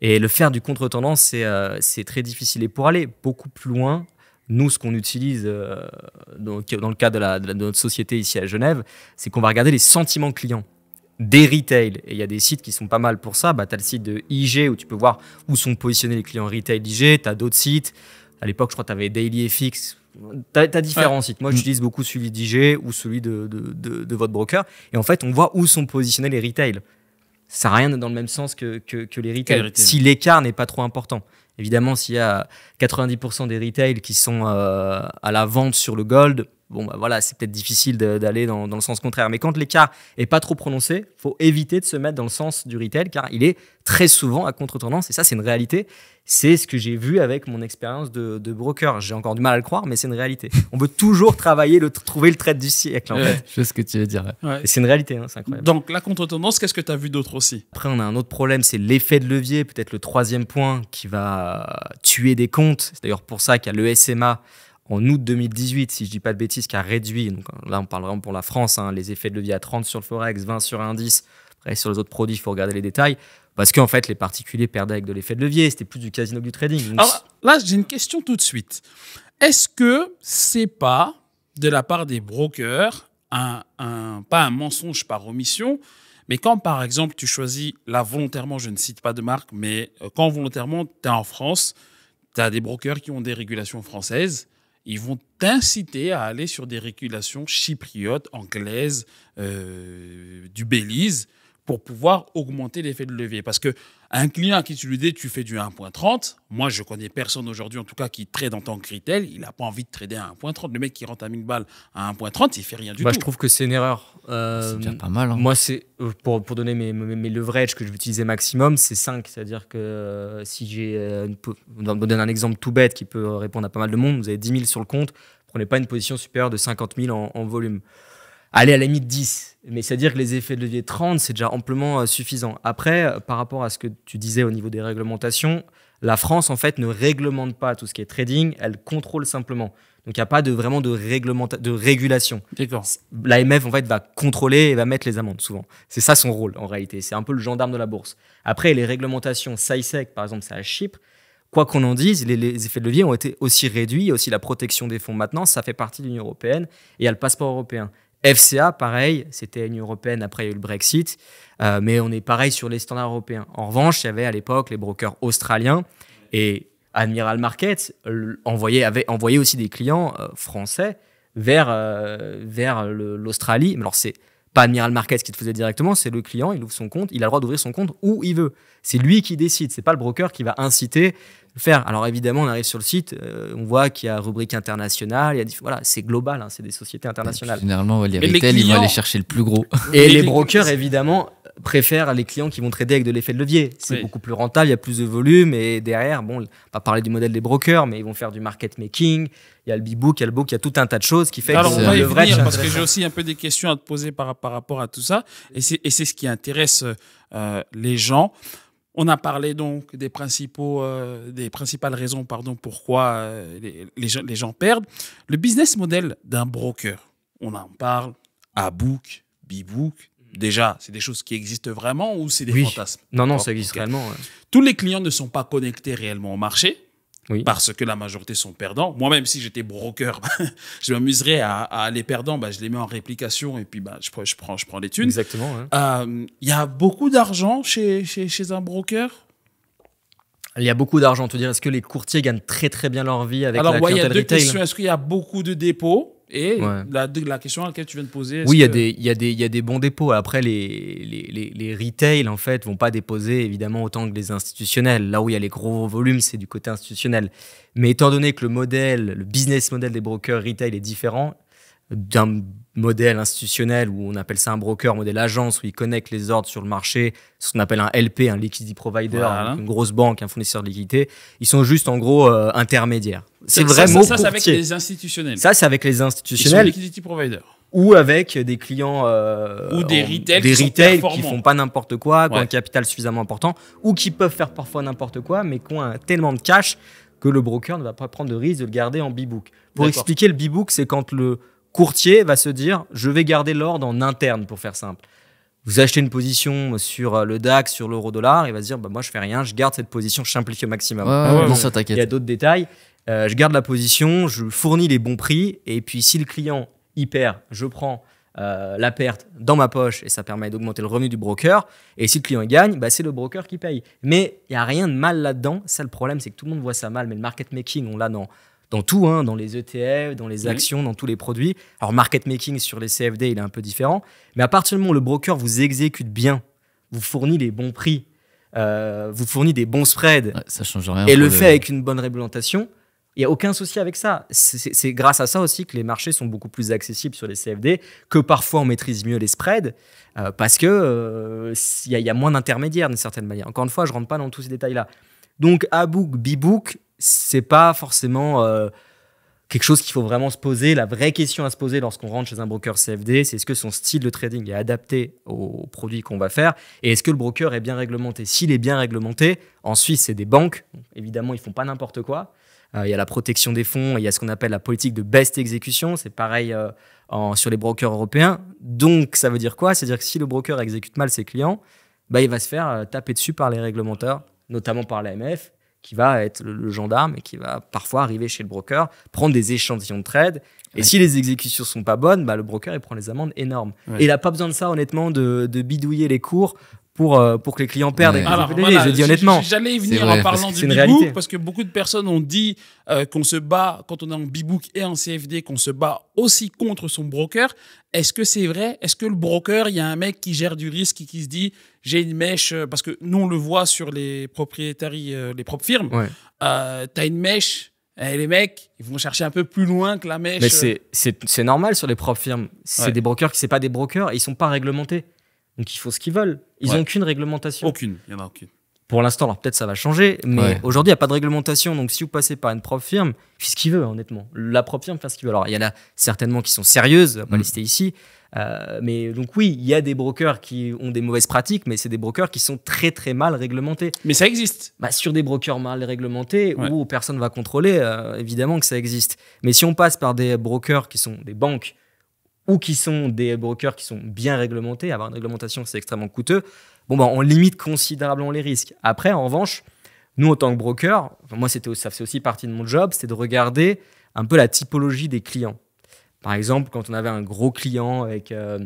Et le faire du contre-tendance, euh, c'est très difficile. Et pour aller beaucoup plus loin, nous, ce qu'on utilise euh, dans, le cadre de, notre société ici à Genève, c'est qu'on va regarder les sentiments clients des retail. Et il y a des sites qui sont pas mal pour ça. Bah, tu as le site de IG où tu peux voir où sont positionnés les clients retail IG. Tu as d'autres sites à l'époque, je crois que tu avais Daily FX. Tu as, différents sites. Moi, j'utilise mm. beaucoup celui d'IG ou celui de, de, de, de, votre broker. Et en fait, on voit où sont positionnés les retails. Ça n'a rien dans le même sens que, que, que les retails. Retail. Si l'écart n'est pas trop important. Évidemment, s'il y a 90% des retails qui sont euh, à la vente sur le gold, bon, bah, voilà, c'est peut-être difficile d'aller dans, le sens contraire. Mais quand l'écart est pas trop prononcé, faut éviter de se mettre dans le sens du retail car il est très souvent à contre-tendance. Et ça, c'est une réalité. C'est ce que j'ai vu avec mon expérience de, broker. J'ai encore du mal à le croire, mais c'est une réalité. On veut toujours travailler, trouver le trait du siècle. En Je sais ce que tu veux dire. c'est une réalité, hein, c'est incroyable. Donc, la contre-tendance, qu'est-ce que tu as vu d'autre aussi Après, on a un autre problème, c'est l'effet de levier, peut-être le troisième point qui va tuer des comptes. C'est d'ailleurs pour ça qu'il y a le SMA en août 2018, si je dis pas de bêtises, qui a réduit, donc euh, là on parle vraiment pour la France, hein, les effets de levier à 30 sur le Forex, 20 sur indice, après sur les autres produits, il faut regarder les détails, parce qu'en fait les particuliers perdaient avec de l'effet de levier, c'était plus du casino que du trading. Alors là, j'ai une question tout de suite. Est-ce que c'est pas, de la part des brokers, un, pas un mensonge par omission, mais quand, par exemple, tu choisis là volontairement, je ne cite pas de marque, mais euh, quand volontairement, tu es en France, tu as des brokers qui ont des régulations françaises, ils vont t'inciter à aller sur des régulations chypriotes, anglaises, euh, du Belize, pour pouvoir augmenter l'effet de levier. Parce que un client à qui tu lui dis tu fais du 1.30, moi je connais personne aujourd'hui en tout cas qui trade en tant que retail, il n'a pas envie de trader à 1.30. Le mec qui rentre à 1000 balles à 1.30, il fait rien du bah, tout. Je trouve que c'est une erreur. Euh, c'est pas mal. Hein. Moi, c'est euh, pour, donner mes, mes, que je vais utiliser maximum, c'est 5. C'est-à-dire que euh, si j'ai. donne un exemple tout bête qui peut répondre à pas mal de monde. Vous avez 10 000 sur le compte, prenez pas une position supérieure de 50 000 en volume. Allez, à la limite 10. Mais c'est-à-dire que les effets de levier 30, c'est déjà amplement euh, suffisant. Après, euh, par rapport à ce que tu disais au niveau des réglementations, la France, en fait, ne réglemente pas tout ce qui est trading, elle contrôle simplement. Donc, il n'y a pas de, vraiment de, de régulation. D'accord. L'AMF, en fait, va contrôler et va mettre les amendes, souvent. C'est ça son rôle, en réalité. C'est un peu le gendarme de la bourse. Après, les réglementations SAISEC, par exemple, c'est à Chypre. Quoi qu'on en dise, les, effets de levier ont été aussi réduits. Aussi, la protection des fonds maintenant, ça fait partie de l'Union européenne et il a le passeport européen. FCA, pareil, c'était l'Union européenne, après il y a eu le Brexit, euh, mais on est pareil sur les standards européens. En revanche, il y avait à l'époque les brokers australiens et Admiral Market envoyait, avait, envoyé aussi des clients euh, français vers, euh, vers l'Australie. Alors c'est pas Admiral Marquez qui te faisait directement, c'est le client, il ouvre son compte, il a le droit d'ouvrir son compte où il veut. C'est lui qui décide, c'est pas le broker qui va inciter le faire. Alors évidemment, on arrive sur le site, euh, on voit qu'il y a rubrique internationale, il y a, voilà, c'est global, hein, c'est des sociétés internationales. généralement, ouais, les retail, ils vont aller chercher le plus gros. Et les brokers, évidemment, préfèrent les clients qui vont trader avec de l'effet de levier. C'est beaucoup plus rentable, il y a plus de volume et derrière, bon, on va pas parler du modèle des brokers, mais ils vont faire du market making, il y a le b book il y a le book, il y a tout un tas de choses qui fait Alors, on va y vrai parce que j'ai aussi un peu des questions à te poser par, rapport à tout ça et c'est ce qui intéresse euh, les gens. On a parlé donc des principaux, euh, des principales raisons, pardon, pourquoi euh, les, gens, perdent. Le business model d'un broker, on en parle, à Book, Bibook, déjà, c'est des choses qui existent vraiment ou c'est des oui. fantasmes Non, non, ça existe réellement. Tous les clients ne sont pas connectés réellement au marché. Parce que la majorité sont perdants. Moi-même, si j'étais broker, je m'amuserais à, les aller perdant. Bah, je les mets en réplication et puis bah, je, je, prends, je prends les thunes. Exactement. Euh, il y a beaucoup d'argent chez, chez, un broker il y a beaucoup d'argent, Est-ce que les courtiers gagnent très très bien leur vie avec la clientèle il Est-ce qu'il y a beaucoup de dépôts et la, question à laquelle tu viens de poser. Oui, il y, a des bons dépôts. Après, les, les, retails, en fait, vont pas déposer évidemment autant que les institutionnels. Là où il y a les gros volumes, c'est du côté institutionnel. Mais étant donné que le modèle, le business model des brokers retail est différent, d'un modèle institutionnel où on appelle ça un broker, modèle agence, où ils connectent les ordres sur le marché, ce qu'on appelle un LP, un liquidity provider, une grosse banque, un fournisseur de liquidité. Ils sont juste en gros euh, intermédiaires. C'est vraiment ça, ça, c'est avec les institutionnels. Ça, c'est avec les institutionnels. liquidity provider. Ou avec des clients euh, ou des retail, qui, qui, font pas n'importe quoi, qui ont un capital suffisamment important, ou qui peuvent faire parfois n'importe quoi, mais qui ont tellement de cash que le broker ne va pas prendre de risque de le garder en b-book. Pour expliquer le b-book, c'est quand le courtier va se dire je vais garder l'ordre en interne, pour faire simple. Vous achetez une position sur euh, le DAX, sur l'euro dollar, il va se dire bah, moi je fais rien, je garde cette position, je simplifie au maximum. Il y a d'autres détails. Euh, je garde la position, je fournis les bons prix, et puis si le client y perd, je prends euh, la perte dans ma poche et ça permet d'augmenter le revenu du broker. Et si le client gagne, bah, c'est le broker qui paye. Mais il n'y a rien de mal là-dedans. Ça, le problème, c'est que tout le monde voit ça mal, mais le market making, on l'a dans dans tout, hein, dans les ETF, dans les actions, dans tous les produits. Alors, market making sur les CFD, il est un peu différent. Mais à partir du moment où le broker vous exécute bien, vous fournit les bons prix, euh, vous fournit des bons spreads, ça change rien et le fait avec une bonne réglementation, il n'y a aucun souci avec ça. C'est grâce à ça aussi que les marchés sont beaucoup plus accessibles sur les CFD, que parfois on maîtrise mieux les spreads, euh, parce que euh, il y, a moins d'intermédiaires d'une certaine manière. Encore une fois, je ne rentre pas dans tous ces détails-là. Donc, A-Book, b c'est pas forcément euh, quelque chose qu'il faut vraiment se poser. La vraie question à se poser lorsqu'on rentre chez un broker CFD, c'est est-ce que son style de trading est adapté aux produits qu'on va faire et est-ce que le broker est bien réglementé S'il est bien réglementé, en Suisse, c'est des banques. Évidemment, ils font pas n'importe quoi. Euh, il y a la protection des fonds, il y a ce qu'on appelle la politique de best exécution. C'est pareil euh, sur les brokers européens. Donc, ça veut dire quoi C'est-à-dire que si le broker exécute mal ses clients, bah, il va se faire taper dessus par les réglementeurs, notamment par l'AMF, qui va être le, gendarme et qui va parfois arriver chez le broker, prendre des échantillons de trade. Et si les exécutions sont pas bonnes, bah, le broker il prend les amendes énormes. Et il n'a pas besoin de ça, honnêtement, de bidouiller les cours pour, euh, pour que les clients perdent. Alors, je dis honnêtement. J'allais y venir en parlant du Bibook parce que beaucoup de personnes ont dit euh, qu'on se bat, quand on est en Bibook et en CFD, qu'on se bat aussi contre son broker. Est-ce que c'est vrai Est-ce que le broker, il y a un mec qui gère du risque et qui se dit j'ai une mèche euh, Parce que nous, on le voit sur les propriétaires, les propres firmes. Ouais. as T'as une mèche. Et eh, les mecs, ils vont chercher un peu plus loin que la mèche. Mais c'est normal sur les propres firmes. C'est des brokers qui c'est pas des brokers et ils sont pas réglementés. Donc ils font ce qu'ils veulent. Ils n'ont aucune réglementation. Aucune, il n'y en a aucune. Pour l'instant, alors peut-être ça va changer, mais aujourd'hui, il n'y a pas de réglementation. Donc si vous passez par une propre firme, il ce qu'il veut, honnêtement. La propre firme fait ce qu'il veut. Alors il y en a certainement qui sont sérieuses, on va mm. lister ici. Euh, mais donc oui, il y a des brokers qui ont des mauvaises pratiques, mais c'est des brokers qui sont très très mal réglementés. Mais ça existe. Bah, sur des brokers mal réglementés où personne ne va contrôler, euh, évidemment que ça existe. Mais si on passe par des brokers qui sont des banques ou qui sont des brokers qui sont bien réglementés. Avoir une réglementation, c'est extrêmement coûteux. Bon, ben, on limite considérablement les risques. Après, en revanche, nous, en tant que broker, moi, c'était, ça fait aussi partie de mon job, c'était de regarder un peu la typologie des clients. Par exemple, quand on avait un gros client avec euh,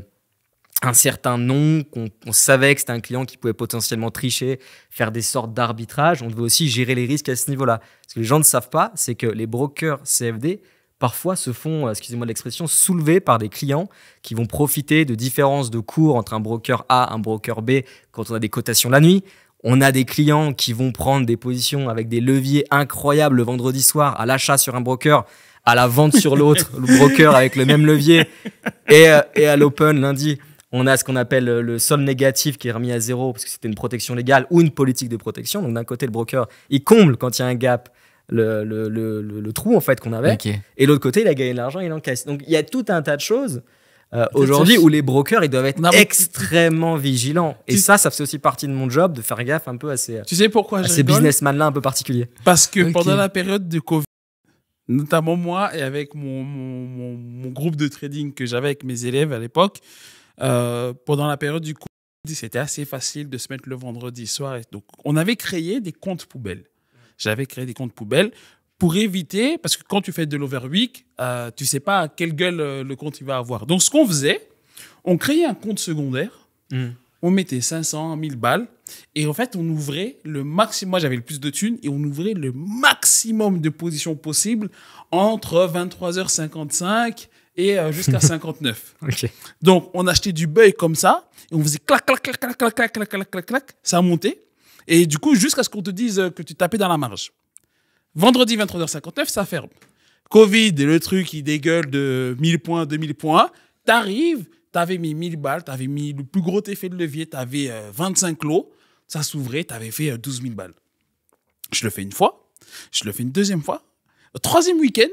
un certain nom, qu'on savait que c'était un client qui pouvait potentiellement tricher, faire des sortes d'arbitrage, on devait aussi gérer les risques à ce niveau-là. Ce que les gens ne savent pas, c'est que les brokers CFD parfois se font, euh, excusez-moi l'expression, soulevés par des clients qui vont profiter de différences de cours entre un broker A, un broker B quand on a des cotations la nuit. On a des clients qui vont prendre des positions avec des leviers incroyables le vendredi soir à l'achat sur un broker, à la vente sur l'autre, le broker avec le même levier, et, euh, et à l'open lundi. On a ce qu'on appelle le sol négatif qui est remis à zéro parce que c'était une protection légale ou une politique de protection. Donc d'un côté, le broker, il comble quand il y a un gap le, le, trou en fait qu'on avait. Et l'autre côté, il a gagné de l'argent, il encaisse. Donc il y a tout un tas de choses. Euh, aujourd'hui où les brokers ils doivent être extrêmement vigilants et ça ça fait aussi partie de mon job de faire gaffe un peu à ces tu sais pourquoi ces businessmen là un peu particuliers parce que pendant la période de covid notamment moi et avec mon, groupe de trading que j'avais avec mes élèves à l'époque euh, pendant la période du covid c'était assez facile de se mettre le vendredi soir donc on avait créé des comptes poubelles j'avais créé des comptes poubelles pour éviter, parce que quand tu fais de l'overweek, tu euh, tu sais pas à quelle gueule euh, le compte il va avoir. Donc ce qu'on faisait, on créait un compte secondaire, hmm. on mettait 500, 1000 balles, et en fait on ouvrait le maximum, moi j'avais le plus de thunes, et on ouvrait le maximum de positions possibles entre 23h55 et euh, jusqu'à 59. Donc on achetait du beuil comme ça, et on faisait clac, clac, clac, clac, clac, clac, clac, clac, clac, ça montait. Et du coup, jusqu'à ce qu'on te dise que tu tapais dans la marge. Vendredi 23h59, ça ferme. Covid, le truc il dégueule de 1000 points, 2000 points. T'arrives, t'avais mis 1000 balles, t'avais mis le plus gros effet de levier, t'avais 25 euh, lots, ça s'ouvrait, t'avais fait 12 euh, 000 balles. Je le fais une fois, je le fais une deuxième fois. Troisième week-end,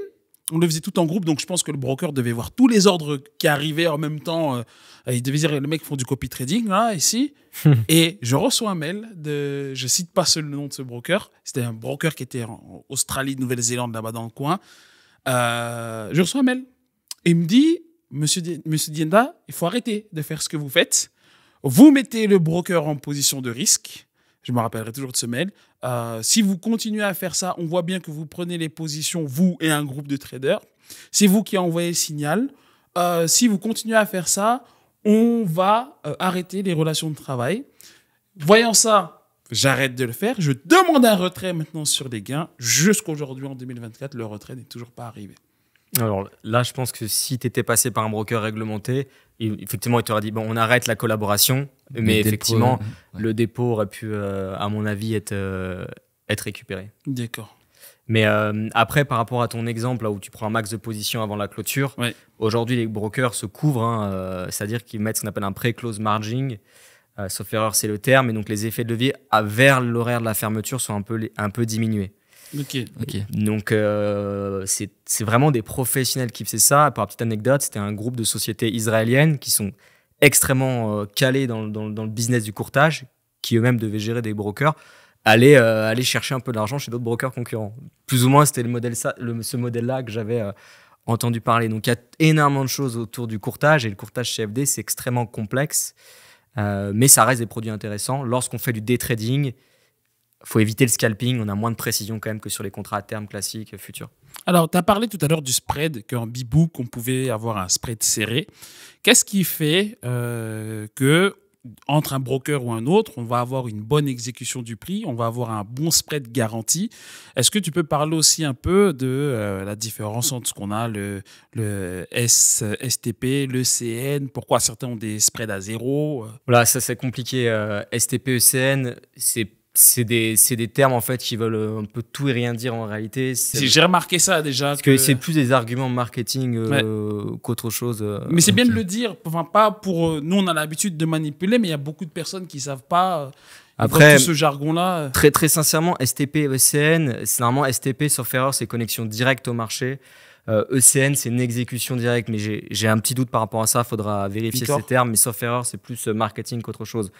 on le faisait tout en groupe, donc je pense que le broker devait voir tous les ordres qui arrivaient en même temps. Euh, il devait dire, les mecs font du copy trading, là, ici. et je reçois un mail de, je cite pas seul le nom de ce broker, c'était un broker qui était en Australie, Nouvelle-Zélande, là-bas dans le coin. Euh, je reçois un mail. Et il me dit, monsieur, monsieur Dienda, il faut arrêter de faire ce que vous faites. Vous mettez le broker en position de risque. Je me rappellerai toujours de ce mail. Euh, si vous continuez à faire ça, on voit bien que vous prenez les positions, vous et un groupe de traders. C'est vous qui envoyez le signal. Euh, si vous continuez à faire ça, on va euh, arrêter les relations de travail. Voyant ça, j'arrête de le faire. Je demande un retrait maintenant sur les gains. Jusqu'aujourd'hui, en 2024, le retrait n'est toujours pas arrivé. Alors là, je pense que si tu étais passé par un broker réglementé, effectivement, il t'aurait dit bon, on arrête la collaboration, mais, effectivement, le dépôt aurait pu, euh, à mon avis, être, euh, récupéré. D'accord. Mais euh, après, par rapport à ton exemple où tu prends un max de position avant la clôture, aujourd'hui, les brokers se couvrent, hein, c'est-à-dire qu'ils mettent ce qu'on appelle un pré-close margin. sauf erreur, c'est le terme, et donc les effets de levier à vers l'horaire de la fermeture sont un peu, un peu diminués. Ok. Donc, euh, c'est vraiment des professionnels qui faisaient ça. Pour petite anecdote, c'était un groupe de sociétés israéliennes qui sont extrêmement euh, calés dans, le business du courtage, qui eux-mêmes devaient gérer des brokers, euh, aller, chercher un peu d'argent chez d'autres brokers concurrents. Plus ou moins, c'était modèle, ce modèle-là que j'avais entendu parler. Donc, il y a énormément de choses autour du courtage, et le courtage CFD, c'est extrêmement complexe, mais ça reste des produits intéressants. Lorsqu'on fait du day trading, faut éviter le scalping, on a moins de précision quand même que sur les contrats à terme classiques, futurs. Alors, tu as parlé tout à l'heure du spread, qu'en bibou on pouvait avoir un spread serré. Qu'est-ce qui fait euh, que entre un broker ou un autre, on va avoir une bonne exécution du prix, on va avoir un bon spread garanti. Est-ce que tu peux parler aussi un peu de euh, la différence entre ce qu'on a, le, le STP, le CN, pourquoi certains ont des spreads à zéro euh? Voilà, ça c'est compliqué. Euh, STP, ECN, c'est c'est des, des, termes en fait qui veulent euh, un peu tout et rien dire en réalité. J'ai remarqué ça déjà. que, c'est plus des arguments marketing euh, qu'autre chose. Euh, mais c'est bien de le dire, enfin pas pour... nous on a l'habitude de manipuler, mais il y a beaucoup de personnes qui savent pas... Après, ce jargon-là. Très, très sincèrement, STP, ECN, c'est normalement STP, sauf erreur, c'est connexion directe au marché. ECN, e c'est une exécution directe, mais j'ai un petit doute par rapport à ça. Faudra vérifier ces termes, mais sauf erreur, c'est plus marketing qu'autre chose.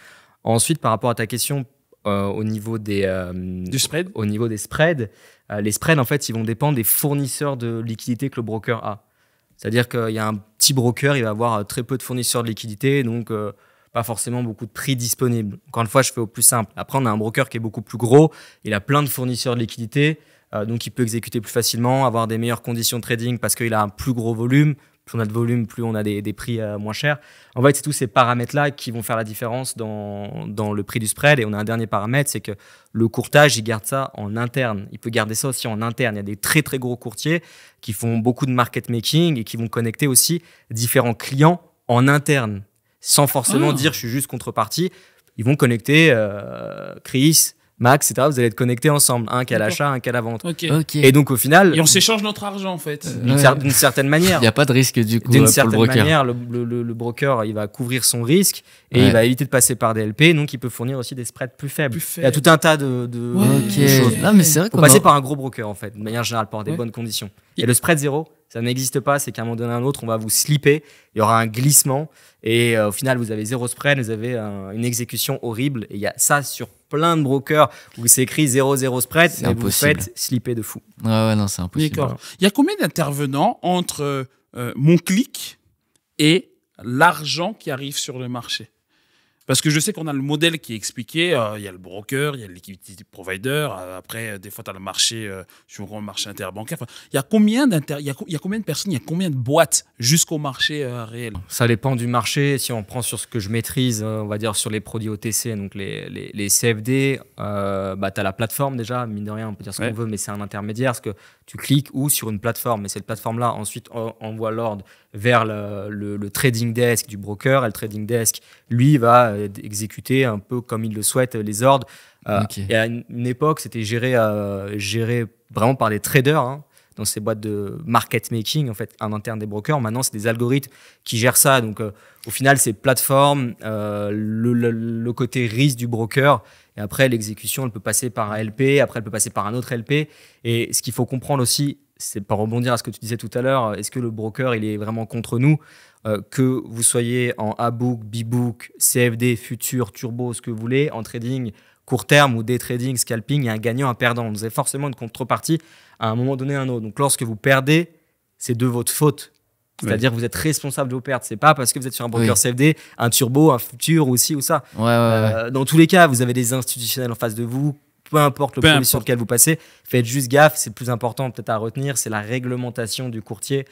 Ensuite, par rapport à ta question, euh, au niveau des euh, du Au, niveau des spreads, euh, les spreads en fait, ils vont dépendre des fournisseurs de liquidités que le broker a. C'est-à-dire qu'il y a un petit broker, il va avoir très peu de fournisseurs de liquidités, donc pas forcément beaucoup de prix disponibles. Encore une fois, je fais au plus simple. Après, on a un broker qui est beaucoup plus gros, il a plein de fournisseurs de liquidités, donc il peut exécuter plus facilement, avoir des meilleures conditions de trading parce qu'il a un plus gros volume, plus on a de volume, plus on a des, prix euh, moins chers. En fait, c'est tous ces paramètres-là qui vont faire la différence dans, le prix du spread. Et on a un dernier paramètre, c'est que le courtage, il garde ça en interne. Il peut garder ça aussi en interne. Il y a des très, très gros courtiers qui font beaucoup de market making et qui vont connecter aussi différents clients en interne, sans forcément ah. dire je suis juste contrepartie. Ils vont connecter euh, Chris, Max, etc. Vous allez être connectés ensemble, un qui a l'achat, un qui a la vente. Okay. Et donc au final, et on s'échange notre argent en fait. D'une certaine manière. Il n'y a pas de risque du coup. D'une euh, certaine le manière, le, le, le, broker, il va couvrir son risque et il va éviter de passer par des LP, donc il peut fournir aussi des spreads plus faibles. Plus Il y a tout un tas de, de, choses. mais c'est vrai. passer par un gros broker en fait, de manière générale, pour des bonnes conditions. Et le spread zéro, ça n'existe pas, c'est qu'à un moment donné à un autre, on va vous slipper, il y aura un glissement, et euh, au final, vous avez zéro spread, vous avez une exécution horrible, et il y a ça sur plein de brokers où c'est écrit 00 spread, et vous faites slipper de fou. non, c'est impossible. Il y a combien d'intervenants entre euh, euh, mon clic et l'argent qui arrive sur le marché parce que je sais qu'on a le modèle qui est expliqué. Euh, il y a le broker, il y a le liquidity provider. Euh, après, euh, des fois, tu as le marché, euh, le marché interbancaire. Il y, a combien d'inter... y, y a combien de personnes, il y a combien de boîtes jusqu'au marché réel Ça dépend du marché. Si on prend sur ce que je maîtrise, on va dire sur les produits OTC, donc les, les, CFD, bah, tu as la plateforme déjà. Mine de rien, on peut dire ce qu'on veut, mais c'est un intermédiaire. Parce que tu cliques ou sur une plateforme. Et cette plateforme-là, ensuite, envoie l'ordre vers le, trading desk du broker. Et le trading desk, lui, va euh, exécuter un peu comme il le souhaite euh, les ordres. Euh, et à une époque, c'était géré, géré vraiment par des traders. Hein, dans ces boîtes de market making en fait en interne des brokers. Maintenant, c'est des algorithmes qui gèrent ça. Donc, au final, ces plateformes, le, côté risque du broker et après, l'exécution, elle peut passer par un LP, après, elle peut passer par un autre LP. Et ce qu'il faut comprendre aussi, c'est pas rebondir à ce que tu disais tout à l'heure, est-ce que le broker, il est vraiment contre nous euh, Que vous soyez en A-Book, B-Book, CFD, futur, turbo, ce que vous voulez, en trading court terme ou day trading, scalping, il y a un gagnant, un perdant. Vous avez forcément une contrepartie à un moment donné un autre. Donc lorsque vous perdez, c'est de votre faute. C'est-à-dire que vous êtes responsable de vos pertes. C'est pas parce que vous êtes sur un broker CFD, un turbo, un futur ou ci ou ça. Euh, dans tous les cas, vous avez des institutionnels en face de vous. Peu importe le produit sur lequel vous passez, faites juste gaffe. C'est le plus important peut-être à retenir, c'est la réglementation du courtier.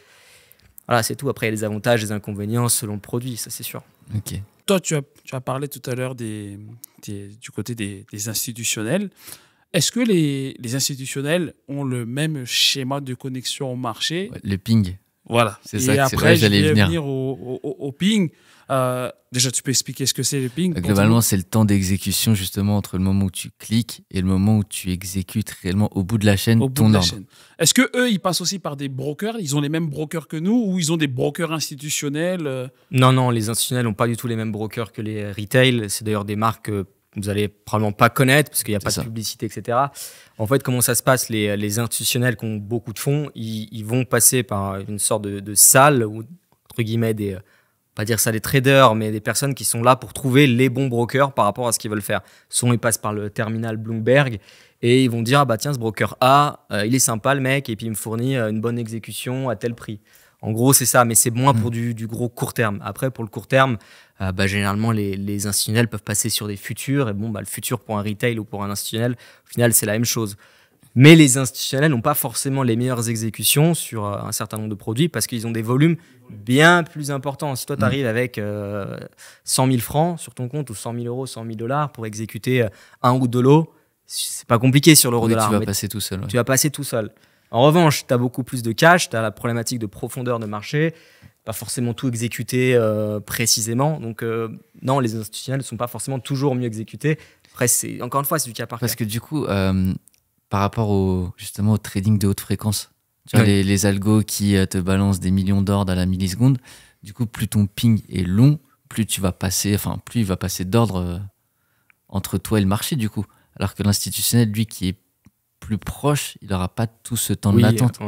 Voilà, c'est tout. Après, il y a les avantages, les inconvénients selon le produit, ça c'est sûr. Ok. Toi, tu as, tu as parlé tout à l'heure des, du côté des, des institutionnels. Est-ce que les, les, institutionnels ont le même schéma de connexion au marché Le ping. Voilà. C'est ça, après, j'allais venir. venir au, ping. Euh, déjà, tu peux expliquer ce que c'est le ping Globalement, c'est le temps d'exécution justement entre le moment où tu cliques et le moment où tu exécutes réellement au bout de la chaîne ton ordre. Est-ce que eux, ils passent aussi par des brokers Ils ont les mêmes brokers que nous ou ils ont des brokers institutionnels euh? Non, non, les institutionnels n'ont pas du tout les mêmes brokers que les retail. C'est d'ailleurs des marques euh, vous allez probablement pas connaître parce qu'il n'y a pas de publicité, etc. En fait, comment ça se passe les, institutionnels qui ont beaucoup de fonds, ils, vont passer par une sorte de, salle ou entre guillemets des euh, pas dire ça des traders, mais des personnes qui sont là pour trouver les bons brokers par rapport à ce qu'ils veulent faire. sont ils passent par le terminal Bloomberg et ils vont dire ah bah tiens ce broker A, euh, il est sympa le mec et puis il me fournit euh, une bonne exécution à tel prix. En gros, c'est ça, mais c'est moins mm. pour du, gros court terme. Après, pour le court terme, euh, bah, généralement, les, institutionnels peuvent passer sur des futurs. Et bon, bah, le futur pour un retail ou pour un institutionnel, au final, c'est la même chose. Mais les institutionnels n'ont pas forcément les meilleures exécutions sur euh, un certain nombre de produits parce qu'ils ont des volumes bien plus importants. Si toi, mm. tu arrives avec 100 euh, 000 francs sur ton compte ou 100 000 euros, 100 000 dollars pour exécuter un ou deux lots, c'est pas compliqué sur l'euro-dollar. Tu vas passer tout seul. Tu vas passer tout seul. En revanche, tu as beaucoup plus de cash, tu as la problématique de profondeur de marché, pas forcément tout exécuté euh, précisément. Donc, euh, non, les institutionnels ne sont pas forcément toujours mieux exécutés. c'est, encore une fois, c'est du cas par cas. Parce que du coup, euh, par rapport au, justement au trading de haute fréquence, tu les, algos qui te balancent des millions d'ordres à la milliseconde, du coup, plus ton ping est long, plus tu vas passer, enfin, plus il va passer d'ordre entre toi et le marché, du coup. Alors que l'institutionnel, lui, qui est plus proche, il n'aura pas tout ce temps de l'attente.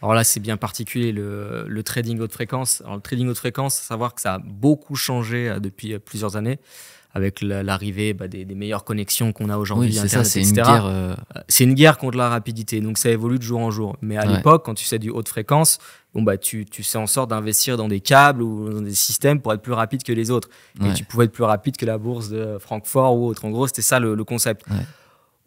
Alors là, c'est bien particulier le, trading haute fréquence. Alors, le trading haute fréquence, savoir que ça a beaucoup changé euh, depuis euh, plusieurs années avec l'arrivée bah, des, meilleures connexions qu'on a aujourd'hui. c'est euh, c'est une guerre. contre la rapidité, donc ça évolue de jour en jour. Mais à l'époque, quand tu sais du haute fréquence, bon bah tu, sais en sorte d'investir dans des câbles ou dans des systèmes pour être plus rapide que les autres. Et tu pouvais être plus rapide que la bourse de Francfort ou autre. En gros, c'était ça le, concept.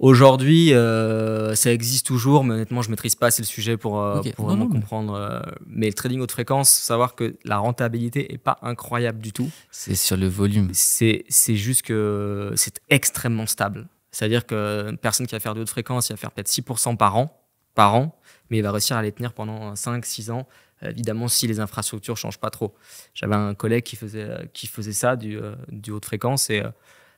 Aujourd'hui, euh, ça existe toujours, mais honnêtement, je maîtrise pas assez le sujet pour, euh, vraiment comprendre. Euh, mais le trading haute fréquence, savoir que la rentabilité est pas incroyable du tout. C'est sur le volume. C'est juste que c'est extrêmement stable. C'est-à-dire qu'une personne qui va faire de haute fréquence, il va faire peut-être 6% par an, par an, mais il va réussir à les tenir pendant 5-6 ans, évidemment si les infrastructures changent pas trop. J'avais un collègue qui faisait, qui faisait ça, du, du haute fréquence, et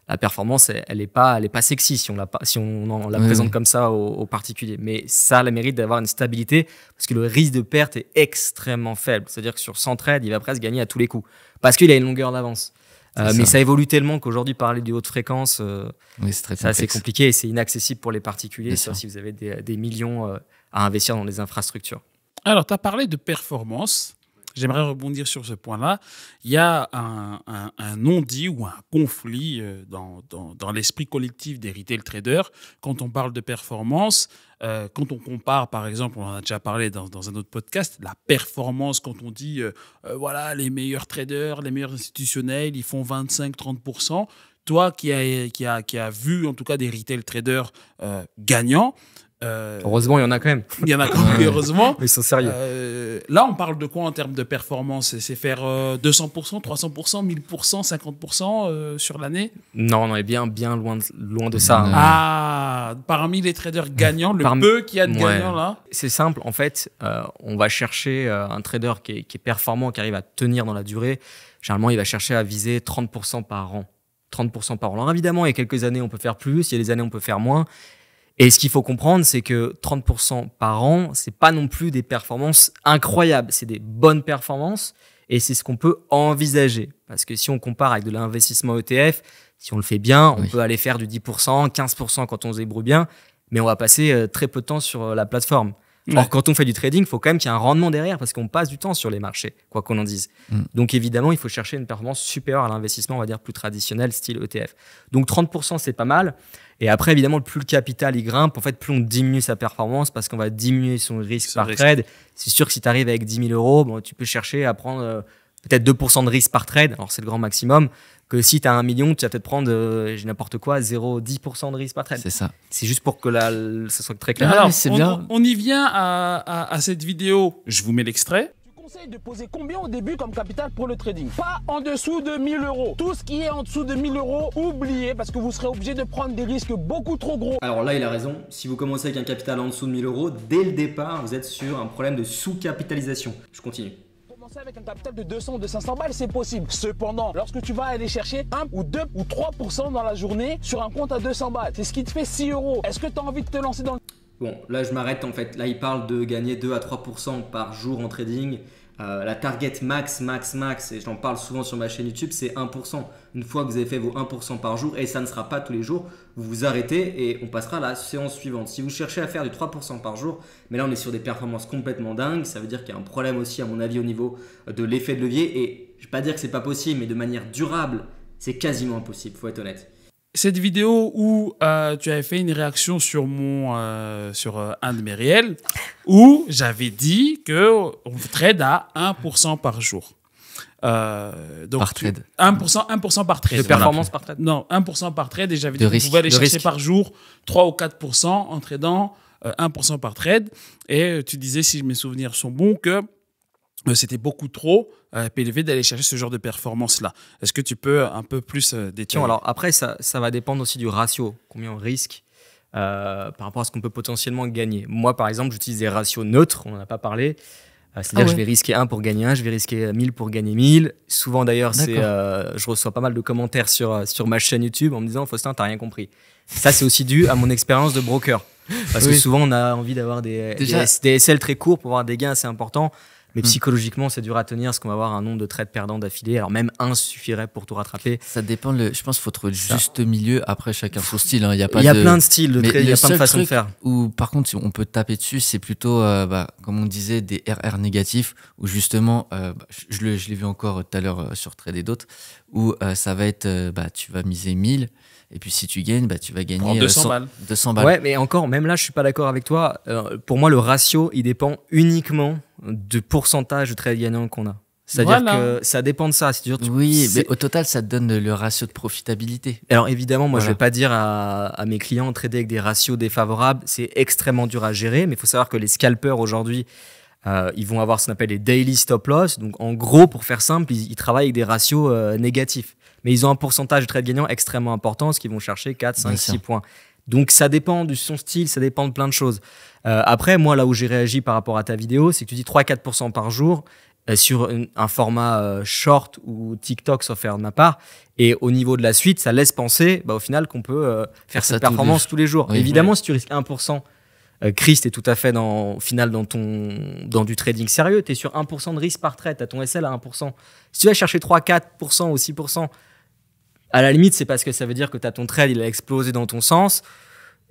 la performance, elle n'est pas, elle est pas sexy si on la, si on, la présente comme ça aux, particuliers. Mais ça a le mérite d'avoir une stabilité parce que le risque de perte est extrêmement faible. C'est-à-dire que sur 100 trades, il va presque gagner à tous les coups parce qu'il a une longueur d'avance. Euh, mais ça évolue tellement qu'aujourd'hui, parler du haut de fréquence, euh, c'est compliqué et c'est inaccessible pour les particuliers, sauf si vous avez des, millions euh, à investir dans les infrastructures. Alors, tu as parlé de performance. J'aimerais rebondir sur ce point-là. Il y a un, un, non-dit ou un conflit euh, dans, dans, l'esprit collectif des retail traders quand on parle de performance. Euh, quand on compare, par exemple, on en a déjà parlé dans, dans un autre podcast, la performance, quand on dit, euh, voilà, les meilleurs traders, les meilleurs institutionnels, ils font 25-30%. Toi qui as qui a, qui a vu, en tout cas, des retail traders gagnants, euh, heureusement, il y en a quand même. Il y en a quand même, heureusement. ils sont sérieux. Euh, là, on parle de quoi en termes de performance C'est faire 200%, 300%, 1000%, 50% sur l'année Non, on est bien, bien loin de, loin de ça. Ah, parmi les traders gagnants, le peu qu'il a de gagnants là C'est simple, en fait, euh, on va chercher un trader qui est, qui est performant, qui arrive à tenir dans la durée. Généralement, il va chercher à viser 30% par an. 30% par an. Alors évidemment, il y a quelques années, on peut faire plus, il y a des années, on peut faire moins. Et ce qu'il faut comprendre, c'est que 30% par an, c'est pas non plus des performances incroyables. C'est des bonnes performances et c'est ce qu'on peut envisager. Parce que si on compare avec de l'investissement ETF, si on le fait bien, on peut aller faire du 10%, 15% quand on se débrouille bien, mais on va passer euh, très peu de temps sur euh, la plateforme. Or, quand on fait du trading, il faut quand même qu'il y ait un rendement derrière parce qu'on passe du temps sur les marchés, quoi qu'on en dise. Mm. Donc, évidemment, il faut chercher une performance supérieure à l'investissement, on va dire, plus traditionnel, style ETF. Donc, 30%, c'est pas mal. Et après, évidemment, plus le capital il grimpe, en fait, plus on diminue sa performance parce qu'on va diminuer son risque par trade. C'est sûr que si tu arrives avec 10 000 euros, bon, tu peux chercher à prendre euh, peut-être 2% de risque par trade, alors c'est le grand maximum, que si tu as un million, tu vas peut-être prendre, euh, n'importe quoi, 0, 10% de risque par trade. C'est ça. C'est juste pour que ça soit très clair. Alors, ah, on, on, y vient à, cette vidéo, je vous mets l'extrait conseille de poser combien au début comme capital pour le trading Pas en dessous de 1000 euros. Tout ce qui est en dessous de 1000 euros, oubliez parce que vous serez obligé de prendre des risques beaucoup trop gros. Alors là, il a raison. Si vous commencez avec un capital en dessous de 1000 euros, dès le départ, vous êtes sur un problème de sous-capitalisation. Je continue avec un capital de 200 ou de 500 balles, c'est possible. Cependant, lorsque tu vas aller chercher 1 ou 2 ou 3% dans la journée sur un compte à 200 balles, c'est ce qui te fait 6 euros. Est-ce que tu as envie de te lancer dans le... Bon, là je m'arrête en fait. Là il parle de gagner 2 à 3% par jour en trading euh, la target max, max, max, et j'en parle souvent sur ma chaîne YouTube, c'est 1%. Une fois que vous avez fait vos 1% par jour, et ça ne sera pas tous les jours, vous vous arrêtez et on passera à la séance suivante. Si vous cherchez à faire du 3% par jour, mais là on est sur des performances complètement dingues, ça veut dire qu'il y a un problème aussi à mon avis au niveau de l'effet de levier, et je ne vais pas dire que c'est pas possible, mais de manière durable, c'est quasiment impossible, faut être honnête cette vidéo où euh, tu avais fait une réaction sur mon euh, sur euh, un de mes réels où j'avais dit que on trade à 1% par jour. donc par trade. 1%, 1% par trade. De performance par trade. Non, 1% par trade et j'avais dit qu'on pouvait aller chercher par jour 3 ou 4% en tradant 1% par trade et tu disais si mes souvenirs sont bons que euh, c'était beaucoup trop euh, élevé d'aller chercher ce genre de performance-là. Est-ce que tu peux euh, un peu plus détailler Alors après, ça, ça, va dépendre aussi du ratio, combien on risque par rapport à ce qu'on peut potentiellement gagner. Moi, par exemple, j'utilise des ratios neutres, on n'en a pas parlé. C'est-à-dire, ah je vais risquer 1 pour gagner 1, je vais risquer 1000 pour gagner 1000. Souvent, d'ailleurs, c'est, je reçois pas mal de commentaires sur, sur ma chaîne YouTube en me disant Faustin, t'as rien compris. Ça, c'est aussi dû à mon expérience de broker. Parce que souvent, on a envie d'avoir des, des SL très courts pour avoir des gains assez importants. Mais hmm. psychologiquement, c'est dur à tenir parce qu'on va avoir un nombre de trades perdants d'affilée. Alors même un suffirait pour tout rattraper. Ça dépend. je pense qu'il faut trouver le juste milieu. Après, chacun son style. Hein. Il y a, pas il y a plein de styles, il y a plein de façons de faire. Ou par contre, si on peut taper dessus, c'est plutôt, euh, bah, comme on disait, des RR négatifs Ou justement, euh, bah, je, l'ai vu encore tout à l'heure euh, sur Trade et d'autres, où ça va être, bah, tu vas miser 1000 et puis si tu gagnes, bah, tu vas gagner 200, euh, balles. 200 Ouais, mais encore, même là, je suis pas d'accord avec toi. Euh, pour moi, le ratio, il dépend uniquement du pourcentage de trades gagnants qu'on a. C'est-à-dire que ça dépend de ça. tu... oui, mais au total, ça te donne le ratio de profitabilité. Alors évidemment, moi, je vais pas dire à, mes clients trader avec des ratios défavorables. C'est extrêmement dur à gérer, mais il faut savoir que les scalpers aujourd'hui, euh, ils vont avoir ce qu'on appelle les daily stop loss. Donc en gros, pour faire simple, ils, travaillent avec des ratios négatifs mais ils ont un pourcentage de trade gagnant extrêmement important, ce qu'ils vont chercher 4, 5, 6 points. Donc ça dépend de son style, ça dépend de plein de choses. Euh, après, moi, là où j'ai réagi par rapport à ta vidéo, c'est que tu dis 3-4% par jour euh, sur un format euh, short ou TikTok, sauf faire de ma part. Et au niveau de la suite, ça laisse penser bah, au final qu'on peut faire, cette performance tous les jours. Évidemment, si tu risques 1%, Christ est tout à fait dans, au final dans, ton, dans du trading sérieux. Tu es sur 1% de risque par trade, tu ton SL à 1%. Si tu vas chercher 3, 4% ou 6%, à la limite, c'est parce que ça veut dire que tu ton trade, il a explosé dans ton sens.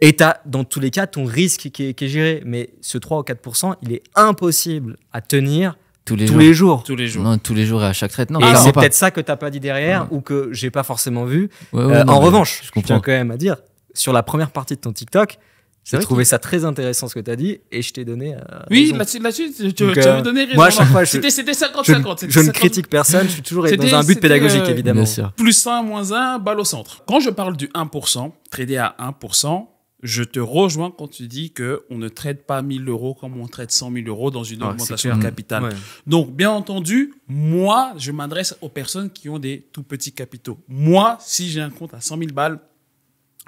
Et tu dans tous les cas, ton risque qui est, géré. Mais ce 3 ou 4 il est impossible à tenir tous les, jours. Tous les jours. tous les jours et à chaque trade. Non, et c'est peut-être ça que t'as pas dit derrière ou que j'ai pas forcément vu. Euh, en revanche, je, qu'on tiens quand même à dire, sur la première partie de ton TikTok, j'ai trouvé ça très intéressant ce que tu as dit et je t'ai donné. Euh, oui, bah, là-dessus, tu, tu, tu euh, donné raison. Moi, à chaque fois, c'était 50-50. Je, ne critique personne, je suis toujours dans un but pédagogique, euh, évidemment. Plus 1, moins 1, balle au centre. Quand je parle du 1%, trader à 1%, je te rejoins quand tu dis qu'on ne traite pas 1000 euros comme on traite 100 000 euros dans une ah, augmentation de capital. Donc, bien entendu, moi, je m'adresse aux personnes qui ont des tout petits capitaux. Moi, si j'ai un compte à 100 000 balles,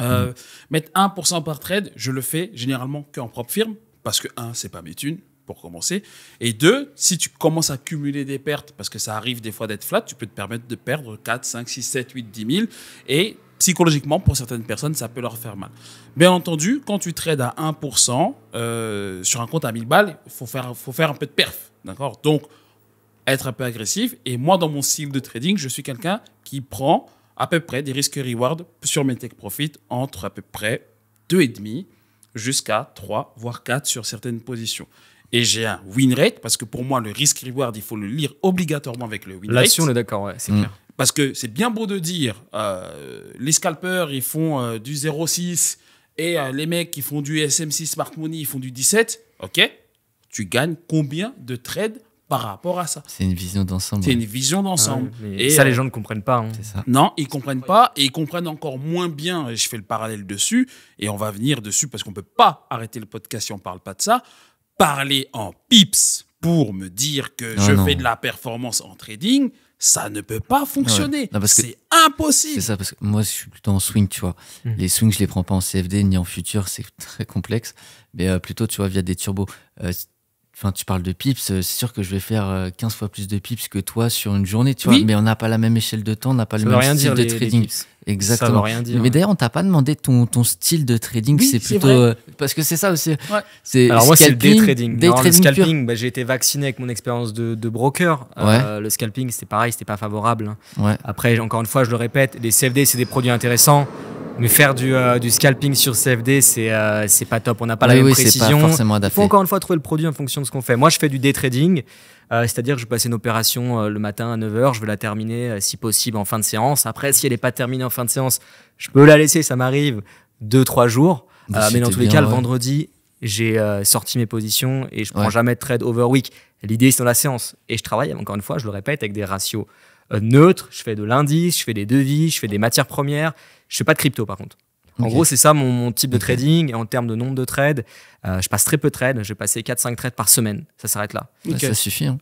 euh, mettre 1% par trade, je le fais généralement qu'en propre firme, parce que 1, c'est pas mes thunes, pour commencer. Et 2, si tu commences à cumuler des pertes, parce que ça arrive des fois d'être flat, tu peux te permettre de perdre 4, 5, 6, 7, 8, 10 000. Et psychologiquement, pour certaines personnes, ça peut leur faire mal. Bien entendu, quand tu trades à 1% euh, sur un compte à 1000 balles, il faut faire, faut faire un peu de perf. D'accord Donc, être un peu agressif. Et moi, dans mon style de trading, je suis quelqu'un qui prend à peu près des risques reward sur mes tech profit entre à peu près 2,5 jusqu'à 3, voire 4 sur certaines positions. Et j'ai un win rate parce que pour moi, le risque reward, il faut le lire obligatoirement avec le win rate. là on est d'accord, ouais, c'est bien. Mm. Parce que c'est bien beau de dire euh, les scalpers, ils font euh, du 0,6 et euh, les mecs qui font du SM6, Smart Money, ils font du 17. OK Tu gagnes combien de trades par rapport à ça. C'est une vision d'ensemble. C'est une vision d'ensemble. Ah, et ça, les euh, gens ne comprennent pas. Hein. Ça. Non, ils comprennent pas et ils comprennent encore moins bien. je fais le parallèle dessus et on va venir dessus parce qu'on peut pas arrêter le podcast si on parle pas de ça. Parler en pips pour me dire que ah je fais de la performance en trading, ça ne peut pas ah fonctionner. C'est impossible. C'est ça, parce que moi, je suis plutôt en swing, tu vois. Hmm. Les swings, je les prends pas en CFD ni en futur, c'est très complexe, mais euh, plutôt, tu vois, via des turbos. Euh, Enfin, tu parles de pips, euh, c'est sûr que je vais faire 15 euh, fois plus de pips que toi sur une journée, tu Mais on n'a pas la même échelle de temps, on n'a pas le même style de trading. Exactement. rien mais d'ailleurs, on t'a pas demandé ton, ton style de trading, c'est plutôt euh, parce que c'est ça aussi. C'est Alors moi, c'est le day trading. le scalping, bah, j'ai été vacciné avec mon expérience de, broker. le scalping, c'était pareil, c'était pas favorable. Hein. Après, encore une fois, je le répète, les CFD, c'est des produits intéressants. Mais faire du, euh, du, scalping sur CFD, c'est euh, c'est pas top. On n'a pas la même précision. Pas forcément Il faut encore une fois trouver le produit en fonction de ce qu'on fait. Moi, je fais du day trading, euh, c'est-à-dire que je passe une opération euh, le matin à 9h, je vais la terminer si possible en fin de séance. Après, si elle n'est pas terminée en fin de séance, je peux la laisser, ça m'arrive, 2-3 jours. mais dans tous les cas, le vendredi, j'ai sorti mes positions et je prends jamais de trade over week. L'idée, c'est dans la séance. Et je travaille, encore une fois, je le répète, avec des ratios neutres. Je fais de l'indice, je fais des devis, je fais des matières premières je fais pas de crypto par contre. En gros, c'est ça mon, type de trading. en termes de nombre de trades, euh, je passe très peu de trades. Je vais passer 4-5 trades par semaine. Ça s'arrête là. Ça suffit. Hein.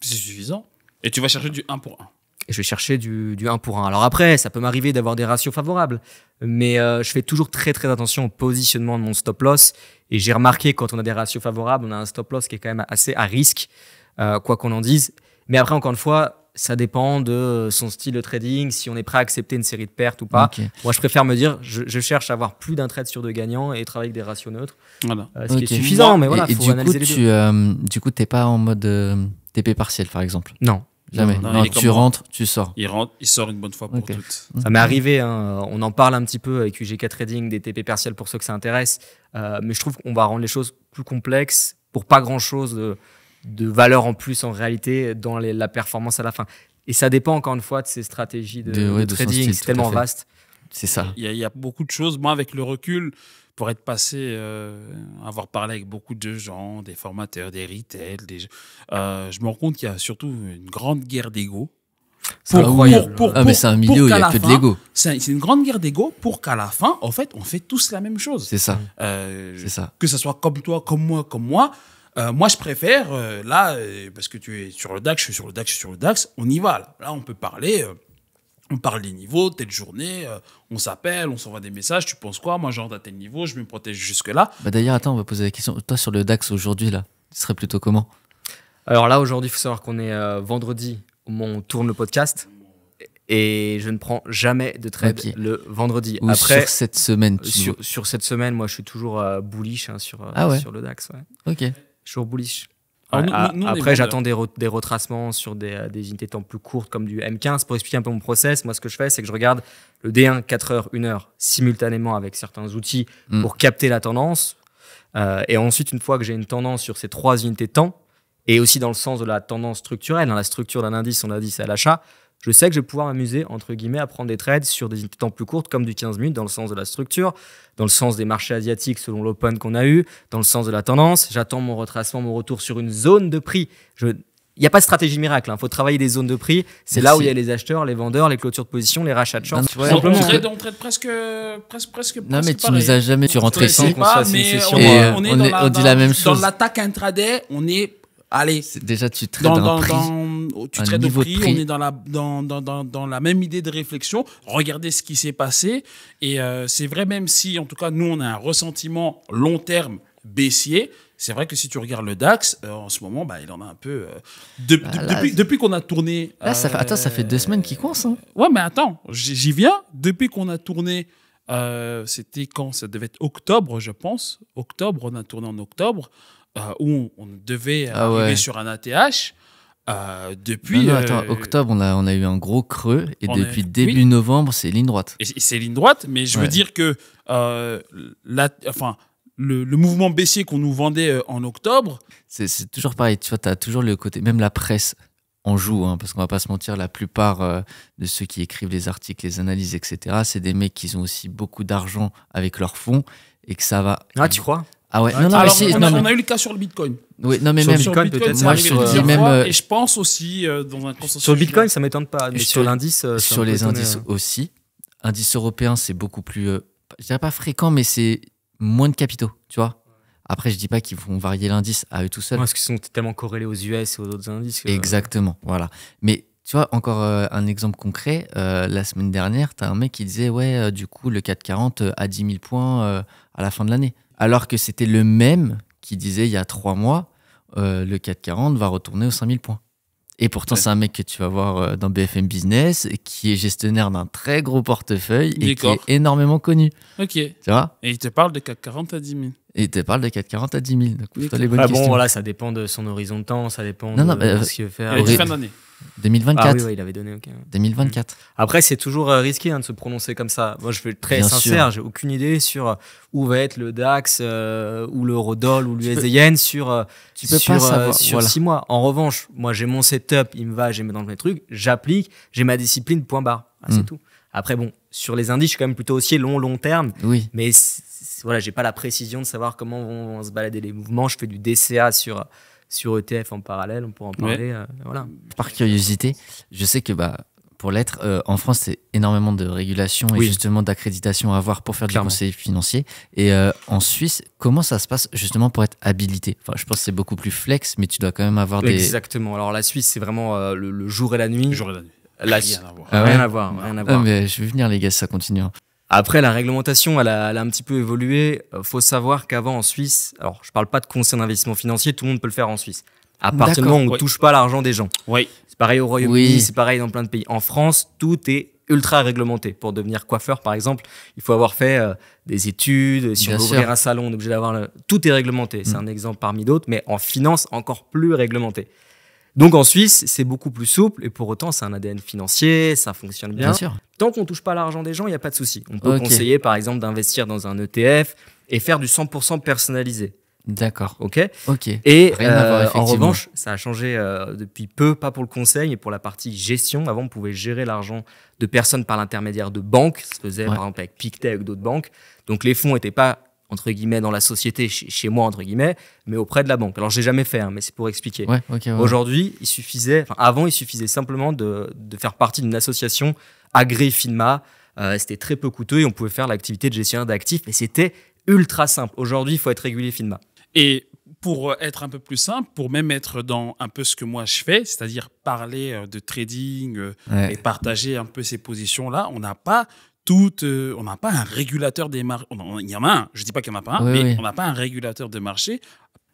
C'est suffisant. Et tu vas chercher du 1 pour 1. Et je vais chercher du, du 1 pour 1. Alors après, ça peut m'arriver d'avoir des ratios favorables. Mais euh, je fais toujours très très attention au positionnement de mon stop loss. Et j'ai remarqué quand on a des ratios favorables, on a un stop loss qui est quand même assez à risque, euh, quoi qu'on en dise. Mais après, encore une fois, ça dépend de son style de trading, si on est prêt à accepter une série de pertes ou pas. Moi, je préfère me dire, je, cherche à avoir plus d'un trade sur deux gagnants et travailler avec des ratios neutres. Euh, ce qui est suffisant, mais voilà, et, du, coup, tu, n'es euh, du coup, t'es pas en mode euh, TP partiel, par exemple Non. Jamais. tu rentres, tu sors. Il rentre, il sort une bonne fois pour toutes. Mmh. Ça m'est arrivé, hein. on en parle un petit peu avec UGK Trading, des TP partiels pour ceux que ça intéresse, mais je trouve qu'on va rendre les choses plus complexes pour pas grand chose de de valeur en plus en réalité dans la performance à la fin. Et ça dépend encore une fois de ces stratégies de, trading, c'est tellement vaste. C'est ça. Il y, a, beaucoup de choses. Moi, avec le recul, pour être passé, euh, avoir parlé avec beaucoup de gens, des formateurs, des retail, euh, je me rends compte qu'il y a surtout une grande guerre d'ego. Pour, incroyable. ah, mais c'est un milieu où il n'y a que de l'ego. C'est une grande guerre d'ego pour qu'à la fin, en fait, on fait tous la même chose. C'est ça. Euh, ça. Que ce soit comme toi, comme moi, comme moi, euh, moi, je préfère, euh, là, euh, parce que tu es sur le DAX, je suis sur le DAX, je suis sur le DAX, on y va. Là, on peut parler, on parle des niveaux, telle journée, on s'appelle, on s'envoie des messages, tu penses quoi Moi, genre à tel niveau, je me protège jusque-là. Bah, d'ailleurs, attends, on va poser la question. Toi, sur le DAX aujourd'hui, là, ce serait plutôt comment Alors là, aujourd'hui, il faut savoir qu'on est vendredi, on tourne le podcast. Et je ne prends jamais de trade le vendredi. Ou Après, sur cette semaine. sur, cette semaine, moi, je suis toujours bullish hein, sur, ah sur le DAX. Ouais. Ok. Je toujours bullish. Ah, après, j'attends des, retracements sur euh, des, unités de temps plus courtes comme du M15 pour expliquer un peu mon process. Moi, ce que je fais, c'est que je regarde le D1 4 heures, 1 heure simultanément avec certains outils mm. pour capter la tendance. Euh, et ensuite, une fois que j'ai une tendance sur ces trois unités de temps, et aussi dans le sens de la tendance structurelle, dans hein, la structure d'un indice, son indice à l'achat, je sais que je vais pouvoir m'amuser, entre guillemets, à prendre des trades sur des temps plus courtes, comme du 15 minutes, dans le sens de la structure, dans le sens des marchés asiatiques selon l'open qu'on a eu, dans le sens de la tendance. J'attends mon retracement, mon retour sur une zone de prix. Je il n'y a pas de stratégie miracle. Il hein. faut travailler des zones de prix. C'est là où il y a les acheteurs, les vendeurs, les clôtures de position, les rachats de chance. on, trade, on, presque, presque, Non, mais tu ne nous as jamais. Tu rentres sans qu'on on, dit euh, la même chose. Dans l'attaque intraday, on est. Allez. déjà, tu trades tu traites au prix, on est dans la, dans, la même idée de réflexion. Regardez ce qui s'est passé. Et euh, c'est vrai, même si, en tout cas, nous, on a un ressentiment long terme baissier, c'est vrai que si tu regardes le DAX, euh, en ce moment, bah, il en a un peu. Euh, depuis, qu'on a tourné. ça attends, ça fait deux semaines qu'il coince. Hein. Ouais, mais attends, j'y viens. Depuis qu'on a tourné. C'était quand Ça devait être octobre, je pense. Octobre, on a tourné en octobre, où on, devait ah arriver sur un ATH. Euh, depuis. attends, euh, octobre, on a, on a eu un gros creux et depuis début novembre, c'est ligne droite. C'est ligne droite, mais je veux dire que euh, la, enfin, le, le mouvement baissier qu'on nous vendait euh, en octobre. C'est toujours pareil, tu vois, tu as toujours le côté, même la presse en joue, hein, parce qu'on va pas se mentir, la plupart de ceux qui écrivent les articles, les analyses, etc., c'est des mecs qui ont aussi beaucoup d'argent avec leurs fonds et que ça va. Ah, tu crois ah ouais, on, a, eu le cas sur le Bitcoin. Oui, non, mais sur même Bitcoin, Bitcoin même, euh, Et je pense aussi euh, Sur le Bitcoin, ça m'étonne pas, mais sur l'indice. Euh, sur les indices hein. aussi. Indice européen, c'est beaucoup plus. je dirais pas fréquent, mais c'est moins de capitaux, tu vois. Après, je dis pas qu'ils vont varier l'indice à eux tout seuls. Parce qu'ils sont tellement corrélés aux US et aux autres indices. Exactement, voilà. Mais tu vois, encore un exemple concret. la semaine dernière, tu as un mec qui disait Ouais, du coup, le 440 à 10 000 points à la fin de l'année. Alors que c'était le même qui disait il y a trois mois, euh, le 440 va retourner aux 5000 points. Et pourtant, c'est un mec que tu vas voir euh, dans BFM Business, qui est gestionnaire d'un très gros portefeuille et qui est énormément connu. Ok. Tu vois Et il te parle de 440 à 10 000. il te parle de 440 à 10 000. Donc, les bonnes ah Bon, voilà, ça dépend de son horizon de temps, ça dépend de bah, ce qu'il veut faire. Il fin d'année. 2024. Ah oui, il avait donné, 2024. Hmm. Après, c'est toujours euh, risqué hein, de se prononcer comme ça. Moi, je vais très sincère, j'ai aucune idée sur euh, où va être le DAX euh, ou l'eurodoll ou l'USD yen sur, sur, six mois. En revanche, moi, j'ai mon setup, il me va, j'ai dans mes trucs, j'applique, j'ai ma discipline, point barre. Ah, c'est hmm. tout. Après, bon, sur les indices, je suis quand même plutôt haussier long, long terme. Oui. Mais voilà, j'ai pas la précision de savoir comment vont se balader les mouvements. Je fais du DCA sur sur ETF en parallèle, on pourra en parler. Euh, voilà. Par curiosité, je sais que bah, pour l'être, euh, en France, c'est énormément de régulation et justement d'accréditation à avoir pour faire du conseil financier. Et euh, en Suisse, comment ça se passe justement pour être habilité enfin, Je pense que c'est beaucoup plus flex, mais tu dois quand même avoir des... Exactement. Alors la Suisse, c'est vraiment le, jour et la nuit. Le jour et la nuit. Ah rien, à voir. rien à ah, voir. je vais venir les gars, ça continue. Hein. Après, la réglementation, elle a, un petit peu évolué. Euh, faut savoir qu'avant, en Suisse, alors je parle pas de conseil d'investissement financier, tout le monde peut le faire en Suisse. À partir du moment où on ne touche pas l'argent des gens. Oui. C'est pareil au Royaume-Uni, c'est pareil dans plein de pays. En France, tout est ultra réglementé. Pour devenir coiffeur, par exemple, il faut avoir fait euh, des études. Si on veut ouvrir un salon, on est obligé d'avoir... Le... Tout est réglementé. C'est mm. un exemple parmi d'autres, mais en finance, encore plus réglementé. Donc en Suisse, c'est beaucoup plus souple et pour autant, c'est un ADN financier, ça fonctionne bien. sûr. Tant qu'on touche pas l'argent des gens, il n'y a pas de souci. On peut conseiller par exemple d'investir dans un ETF et faire du 100% personnalisé. D'accord. Ok. Ok. Et euh, en revanche, ça a changé euh, depuis peu, pas pour le conseil, mais pour la partie gestion. Avant, on pouvait gérer l'argent de personnes par l'intermédiaire de banques. Ça se faisait par exemple avec Pictet, avec d'autres banques. Donc les fonds n'étaient pas entre guillemets dans la société chez, moi entre guillemets mais auprès de la banque alors j'ai jamais fait hein, mais c'est pour expliquer aujourd'hui il suffisait avant il suffisait simplement de, faire partie d'une association agréée Finma euh, c'était très peu coûteux et on pouvait faire l'activité de gestionnaire d'actifs et c'était ultra simple aujourd'hui il faut être régulier Finma et pour être un peu plus simple, pour même être dans un peu ce que moi je fais, c'est-à-dire parler euh, de trading euh, et partager un peu ces positions-là, on n'a pas euh, on n'a pas un régulateur des marchés. Il y en a un, je ne dis pas qu'il n'y en a pas un, mais on n'a pas un régulateur de marché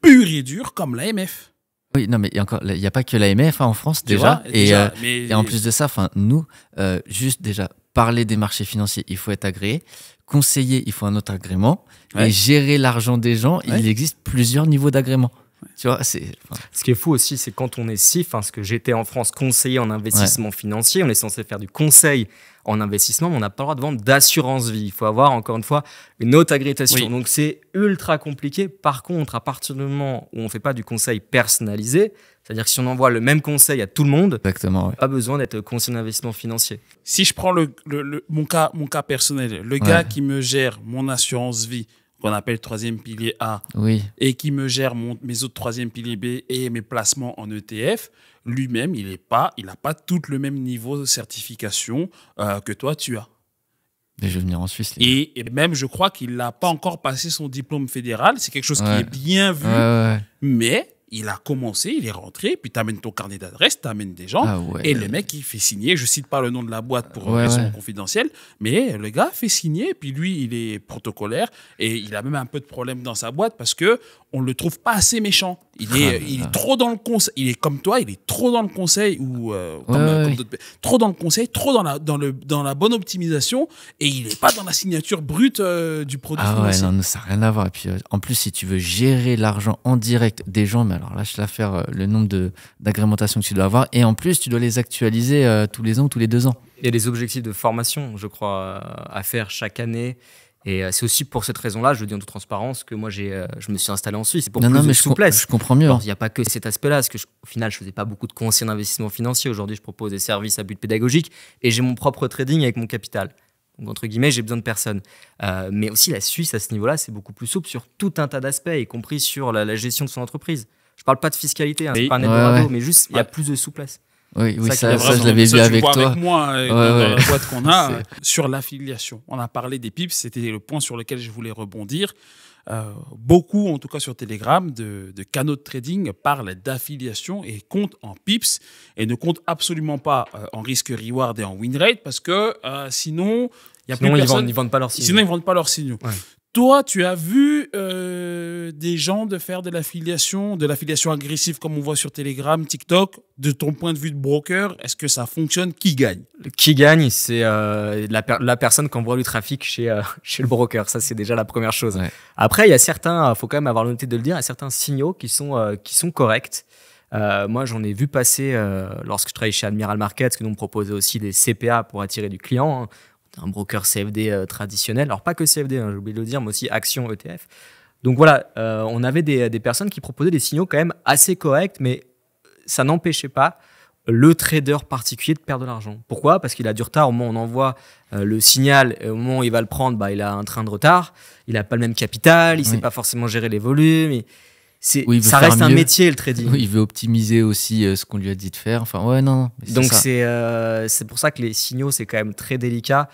pur et dur comme l'AMF. Oui, non, mais il n'y a pas que l'AMF hein, en France déjà. Euh, et, en plus de ça, enfin, nous, euh, juste déjà parler des marchés financiers, il faut être agréé. Conseiller, il faut un autre agrément. Et gérer l'argent des gens, il existe plusieurs niveaux d'agrément. Tu vois, c'est. Ce qui est fou aussi, c'est quand on est si, parce que j'étais en France conseiller en investissement financier, on est censé faire du conseil en investissement, on n'a pas le droit de vendre d'assurance vie. Il faut avoir, encore une fois, une haute agrégation. Donc, c'est ultra compliqué. Par contre, à partir du moment où on ne fait pas du conseil personnalisé, c'est-à-dire que si on envoie le même conseil à tout le monde, Exactement, a pas besoin d'être conseiller d'investissement financier. Si je prends le, mon, cas, mon cas personnel, le gars qui me gère mon assurance vie, qu'on appelle troisième pilier A, oui. et qui me gère mon, mes autres troisième pilier B et mes placements en ETF, lui-même, il est pas, il n'a pas tout le même niveau de certification euh, que toi tu as. Et je vais venir en Suisse. Et, même, je crois qu'il n'a pas encore passé son diplôme fédéral. C'est quelque chose qui est bien vu, mais il a commencé, il est rentré, puis tu amènes ton carnet d'adresse, tu amènes des gens, ah et le mec il fait signer, je cite pas le nom de la boîte pour euh, ouais, confidentiel, mais le gars fait signer, puis lui il est protocolaire et il a même un peu de problème dans sa boîte parce que on le trouve pas assez méchant. Il ah, est, trop dans le conseil. Il est comme toi, il est trop dans le conseil ou euh, euh, trop dans le conseil, trop dans la dans le dans la bonne optimisation et il est pas dans la signature brute euh, du produit. Ah ouais, non, ça n'a rien à voir. Et puis en plus, si tu veux gérer l'argent en direct des gens, mais alors lâche faire le nombre de d'agrémentations que tu dois avoir et en plus tu dois les actualiser tous les ans, tous les deux ans. Il y a des objectifs de formation, je crois, à faire chaque année et euh, c'est aussi pour cette raison-là, je le dis en toute transparence, que moi j'ai, euh, je me suis installé en Suisse. pour non, plus non, mais je je comprends mieux. Il n'y a pas que cet aspect-là, parce que au final, je faisais pas beaucoup de conseils d'investissement financier. Aujourd'hui, je propose des services à but pédagogique et j'ai mon propre trading avec mon capital. Donc, entre guillemets, j'ai besoin de personne. Euh, mais aussi, la Suisse, à ce niveau-là, c'est beaucoup plus souple sur tout un tas d'aspects, y compris sur la, gestion de son entreprise. Je parle pas de fiscalité, hein, c'est pas un ouais, mais juste, il y a plus de souplesse. Oui, oui, ça, ça, je l'avais vu avec toi. Euh, boîte qu'on a euh, sur l'affiliation. On a parlé des pips, c'était le point sur lequel je voulais rebondir. Euh, beaucoup, en tout cas sur Telegram, de, canaux de trading parlent d'affiliation et comptent en pips et ne comptent absolument pas en risque-reward et en win rate parce que sinon, il y a ils ne Vendent, ils vendent pas leurs signaux. Sinon, ils vendent pas leurs signaux. Toi, tu as vu euh, des gens de faire de l'affiliation, de l'affiliation agressive comme on voit sur Telegram, TikTok. De ton point de vue de broker, est-ce que ça fonctionne Qui gagne Qui gagne, c'est euh, la, personne qui envoie le trafic chez, euh, chez le broker. Ça, c'est déjà la première chose. Après, il y a certains, faut quand même avoir l'honnêteté de le dire, il y a certains signaux qui sont, qui sont corrects. moi, j'en ai vu passer lorsque je travaillais chez Admiral Markets, que nous on proposait aussi des CPA pour attirer du client. Hein un broker CFD euh, traditionnel. Alors pas que CFD, hein, j'ai oublié de le dire, mais aussi actions ETF. Donc voilà, euh, on avait des, personnes qui proposaient des signaux quand même assez corrects, mais euh, ça n'empêchait pas le trader particulier de perdre de l'argent. Pourquoi Parce qu'il a du retard au moment où on envoie le signal, au moment où il va le prendre, bah, il a un train de retard, il n'a pas le même capital, il ne sait pas forcément gérer les volumes. Et, ça reste un métier le trading. il veut optimiser aussi euh, ce qu'on lui a dit de faire. Enfin ouais non. Donc euh, c'est pour ça que les signaux c'est quand même très délicat.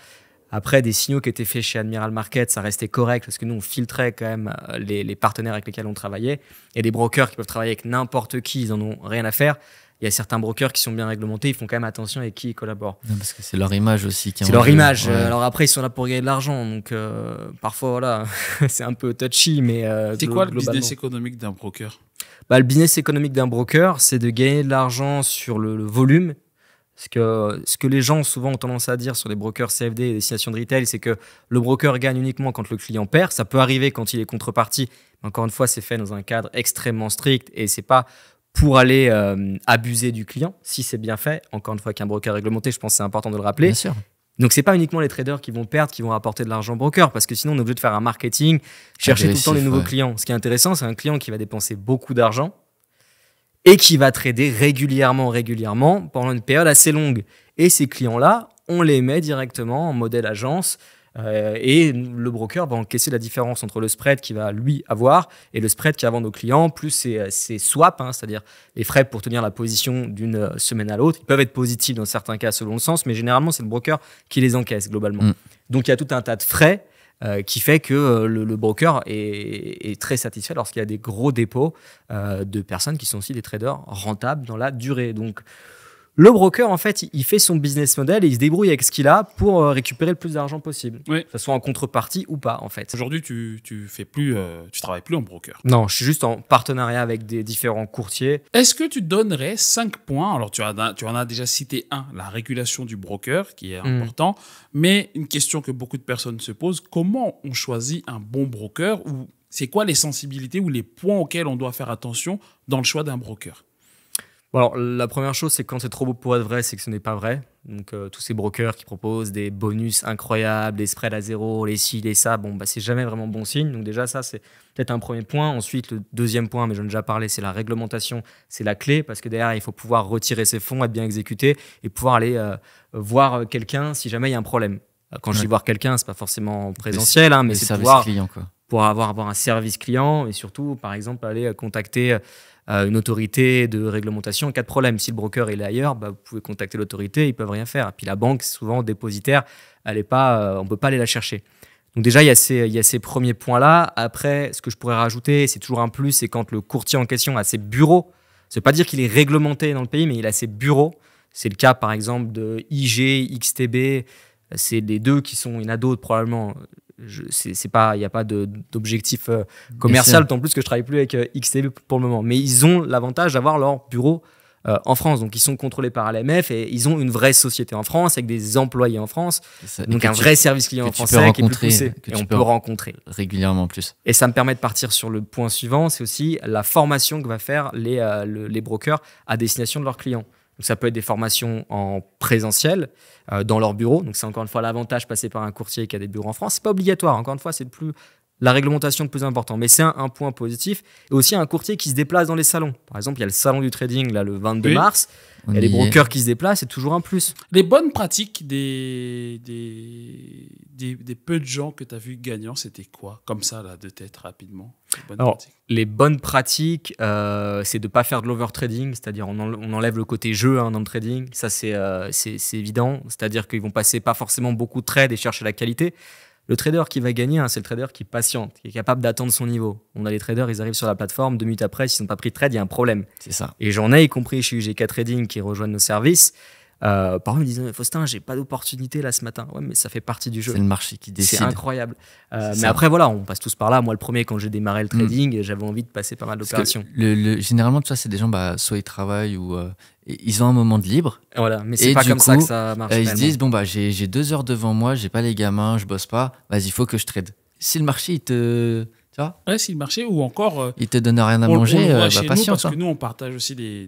Après des signaux qui étaient faits chez Admiral Market, ça restait correct parce que nous on filtrait quand même euh, les, les partenaires avec lesquels on travaillait et les brokers qui peuvent travailler avec n'importe qui, ils en ont rien à faire il y a certains brokers qui sont bien réglementés, ils font quand même attention et qui ils collaborent. Non, parce que c'est leur image aussi. Qui c'est leur image. Alors après, ils sont là pour gagner de l'argent, donc euh, parfois, voilà, c'est un peu touchy, mais. Euh, c'est quoi le business économique d'un broker bah, Le business économique d'un broker, c'est de gagner de l'argent sur le, volume parce que ce que les gens souvent ont tendance à dire sur les brokers CFD et les destinations de retail, c'est que le broker gagne uniquement quand le client perd. Ça peut arriver quand il est contrepartie. encore une fois, c'est fait dans un cadre extrêmement strict et c'est pas pour aller euh, abuser du client, si c'est bien fait. Encore une fois, qu'un broker réglementé, je pense c'est important de le rappeler. Bien ce Donc c'est pas uniquement les traders qui vont perdre, qui vont apporter de l'argent broker, parce que sinon on est obligé de faire un marketing, chercher tout le temps les nouveaux clients. Ce qui est intéressant, c'est un client qui va dépenser beaucoup d'argent et qui va trader régulièrement, régulièrement pendant une période assez longue. Et ces clients-là, on les met directement en modèle agence euh, et le broker va encaisser la différence entre le spread qu'il va lui avoir et le spread qu'il va vendre aux clients, plus c'est euh, swap, swaps, hein, c'est-à-dire les frais pour tenir la position d'une euh, semaine à l'autre. Ils peuvent être positifs dans certains cas selon le sens, mais généralement c'est le broker qui les encaisse globalement. Mm. Donc il y a tout un tas de frais qui fait que le, broker est, est très satisfait lorsqu'il y a des gros dépôts de personnes qui sont aussi des traders rentables dans la durée. Donc le broker, en fait, il fait son business model et il se débrouille avec ce qu'il a pour euh, récupérer le plus d'argent possible. Oui. Que ce soit en contrepartie ou pas, en fait. Aujourd'hui, tu, tu fais plus, euh, tu travailles plus en broker. Non, je suis juste en partenariat avec des différents courtiers. Est-ce que tu donnerais cinq points Alors, tu, tu en as déjà cité un, la régulation du broker, qui est mm. important. Mais une question que beaucoup de personnes se posent, comment on choisit un bon broker ou c'est quoi les sensibilités ou les points auxquels on doit faire attention dans le choix d'un broker alors, la première chose, c'est quand c'est trop beau pour être vrai, c'est que ce n'est pas vrai. Donc, euh, tous ces brokers qui proposent des bonus incroyables, des spreads à zéro, les ci, les ça, bon, bah, c'est jamais vraiment bon signe. Donc, déjà, ça, c'est peut-être un premier point. Ensuite, le deuxième point, mais j'en ai déjà parlé, c'est la réglementation. C'est la clé parce que derrière, il faut pouvoir retirer ses fonds, être bien exécuté et pouvoir aller euh, voir euh, quelqu'un si jamais il y a un problème. Quand je dis voir quelqu'un, c'est pas forcément présentiel, hein, mais c'est pouvoir, client, pour avoir, avoir un service client et surtout, par exemple, aller contacter une autorité de réglementation en cas de problème. Si le broker est ailleurs, bah, vous pouvez contacter l'autorité, ils peuvent rien faire. Et puis la banque, souvent dépositaire, elle est pas, euh, on peut pas aller la chercher. Donc déjà, il y a ces, il y a ces premiers points-là. Après, ce que je pourrais rajouter, c'est toujours un plus, c'est quand le courtier en question a ses bureaux. Ça veut pas dire qu'il est réglementé dans le pays, mais il a ses bureaux. C'est le cas, par exemple, de IG, XTB, c'est les deux qui sont. une y en d'autres probablement. pas, il n'y a pas d'objectif euh, commercial, tant plus que je travaille plus avec euh, XTB pour le moment. Mais ils ont l'avantage d'avoir leur bureau euh, en France, donc ils sont contrôlés par l'AMF et ils ont une vraie société en France avec des employés en France, donc un vrai service client en français qui est plus poussé que et on peut rencontrer régulièrement en plus. Et ça me permet de partir sur le point suivant, c'est aussi la formation que va faire les, euh, les brokers à destination de leurs clients ça peut être des formations en présentiel euh, dans leur bureau. Donc c'est encore une fois l'avantage passé par un courtier qui a des bureaux en France. C'est pas obligatoire. Encore une fois, c'est le plus la réglementation de plus important. Mais c'est un, point positif. Et aussi un courtier qui se déplace dans les salons. Par exemple, il y a le salon du trading là, le 22 mars. il y a les brokers qui se déplacent, c'est toujours un plus. Les bonnes pratiques des, des, peu de gens que tu as vu gagnants, c'était quoi Comme ça, là, de tête, rapidement. Les bonnes pratiques, euh, c'est de ne pas faire de trading c'est-à-dire on, enlève, le côté jeu hein, dans le trading. Ça, euh, c'est évident. C'est-à-dire qu'ils vont passer pas forcément beaucoup de trades et chercher la qualité. Le trader qui va gagner, hein, c'est le trader qui patiente, qui est capable d'attendre son niveau. On a les traders, ils arrivent sur la plateforme, deux minutes après, s'ils n'ont pas pris de trade, il y a un problème. C'est ça. Et j'en ai, y compris chez UGK Trading, qui rejoignent nos services. Euh, ils me disent Faustin, j'ai pas d'opportunité là ce matin. Ouais, mais ça fait partie du jeu. C'est le marché qui décide. Euh, c'est incroyable. mais après, voilà, on passe tous par là. Moi, le premier, quand j'ai démarré le mm. trading, j'avais envie de passer par mal d'opérations. Le, généralement, tu vois, c'est des gens, bah, soit ils travaillent ou euh, ils ont un moment de libre. Voilà, mais c'est pas comme ça que ça marche. Euh, ils se disent bon, bah, j'ai deux heures devant moi, j'ai pas les gamins, je bosse pas, vas-y, il faut que je trade. Si le marché, il te. Ouais, si le marché ou encore. il te donne rien à manger, on, bah, patient Parce hein. que nous, on partage aussi des,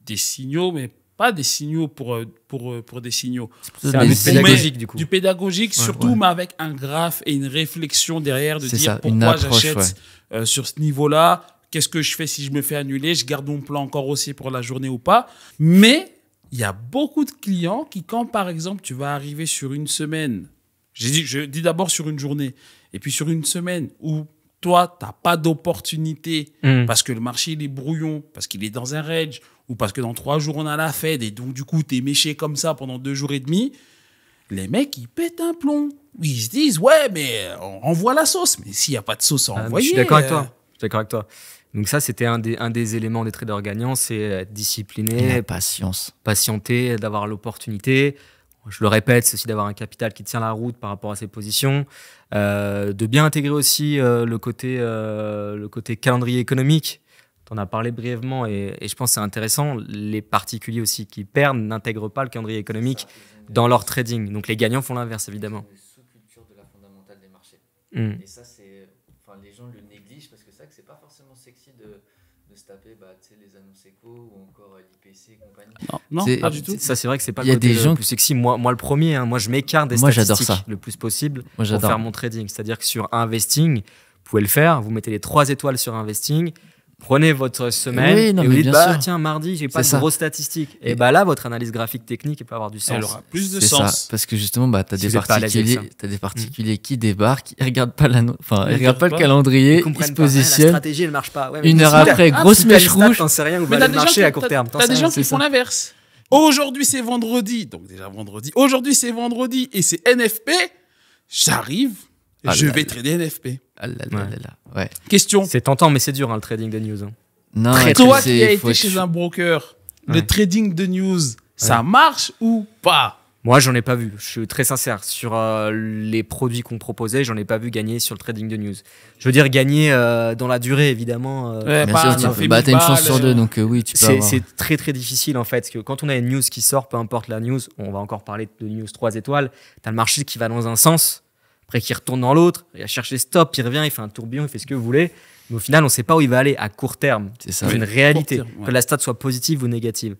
des signaux, mais des signaux pour, euh, euh, pour, des signaux. C'est un pédagogique, du coup. Du pédagogique, surtout, mais avec un graphe et une réflexion derrière de dire pourquoi j'achète euh, sur ce niveau-là, qu'est-ce que je fais si je me fais annuler, je garde mon plan encore aussi pour la journée ou pas. Mais il y a beaucoup de clients qui, quand par exemple, tu vas arriver sur une semaine, je dis, je dis d'abord sur une journée, et puis sur une semaine où toi, tu n'as pas d'opportunité hmm. parce que le marché, il est brouillon, parce qu'il est dans un range ou parce que dans trois jours on a la Fed et donc du coup t'es méché comme ça pendant deux jours et demi, les mecs ils pètent un plomb. Ils se disent ouais mais on envoie la sauce, mais s'il n'y a pas de sauce à ah, envoyer. je suis d'accord avec euh. toi. Je suis d'accord avec toi. Donc ça c'était un des, un des éléments des traders gagnants, c'est euh, être discipliné, patience, patienter, d'avoir l'opportunité. Je le répète, c'est aussi d'avoir un capital qui tient la route par rapport à ses positions, euh, de bien intégrer aussi le côté le côté calendrier économique on a parlé brièvement et, je pense que c'est intéressant, les particuliers aussi qui perdent n'intègrent pas le calendrier économique dans leur trading. Donc les gagnants font l'inverse, évidemment. sous-culture de la fondamentale des marchés. Hmm. Et ça, c'est, enfin, les gens le négligent parce que ça, c'est pas forcément sexy de, se taper bah, les annonces éco ou encore euh, l'IPC et compagnie. Non, pas du tout. Ça, c'est vrai que c'est pas Il y gens le plus sexy. Moi, le premier, hein, moi, je m'écarte des statistiques le plus possible pour faire mon trading. C'est-à-dire que sur investing, vous pouvez le faire. Vous mettez les trois étoiles sur investing prenez votre semaine et vous dites bah, tiens mardi j'ai pas de grosses statistiques et, bah là votre analyse graphique technique peut avoir du sens elle aura plus de sens parce que justement bah des particuliers as des mmh. particuliers qui débarquent ils regardent pas la enfin regardent pas, le calendrier ils, se positionnent la stratégie elle marche pas une heure après grosse mèche rouge t'en sais rien où va bah, le marché à court terme t'as des gens qui font l'inverse aujourd'hui c'est vendredi donc déjà vendredi aujourd'hui c'est vendredi et c'est NFP j'arrive ah, je vais trader NFP. Ah Question. C'est tentant, mais c'est dur hein, le trading de news. Hein. Non, toi qui as été chez un broker, le trading de news, ça marche ou pas moi, j'en ai pas vu. Je suis très sincère sur euh, les produits qu'on proposait. J'en ai pas vu gagner sur le trading de news. Je veux dire gagner euh, dans la durée, évidemment. Euh, tu as une chance sur deux, donc oui, tu peux. C'est très très difficile en fait, parce que quand on a une news qui sort, peu importe la news, on va encore parler de news 3 étoiles. T'as le marché qui va dans un sens après qui retourne dans l'autre, il a cherché stop, il revient, il fait un tourbillon, il fait ce que vous voulez. Mais au final, on ne sait pas où il va aller à court terme. C'est ça. une réalité, que la stat soit positive ou négative.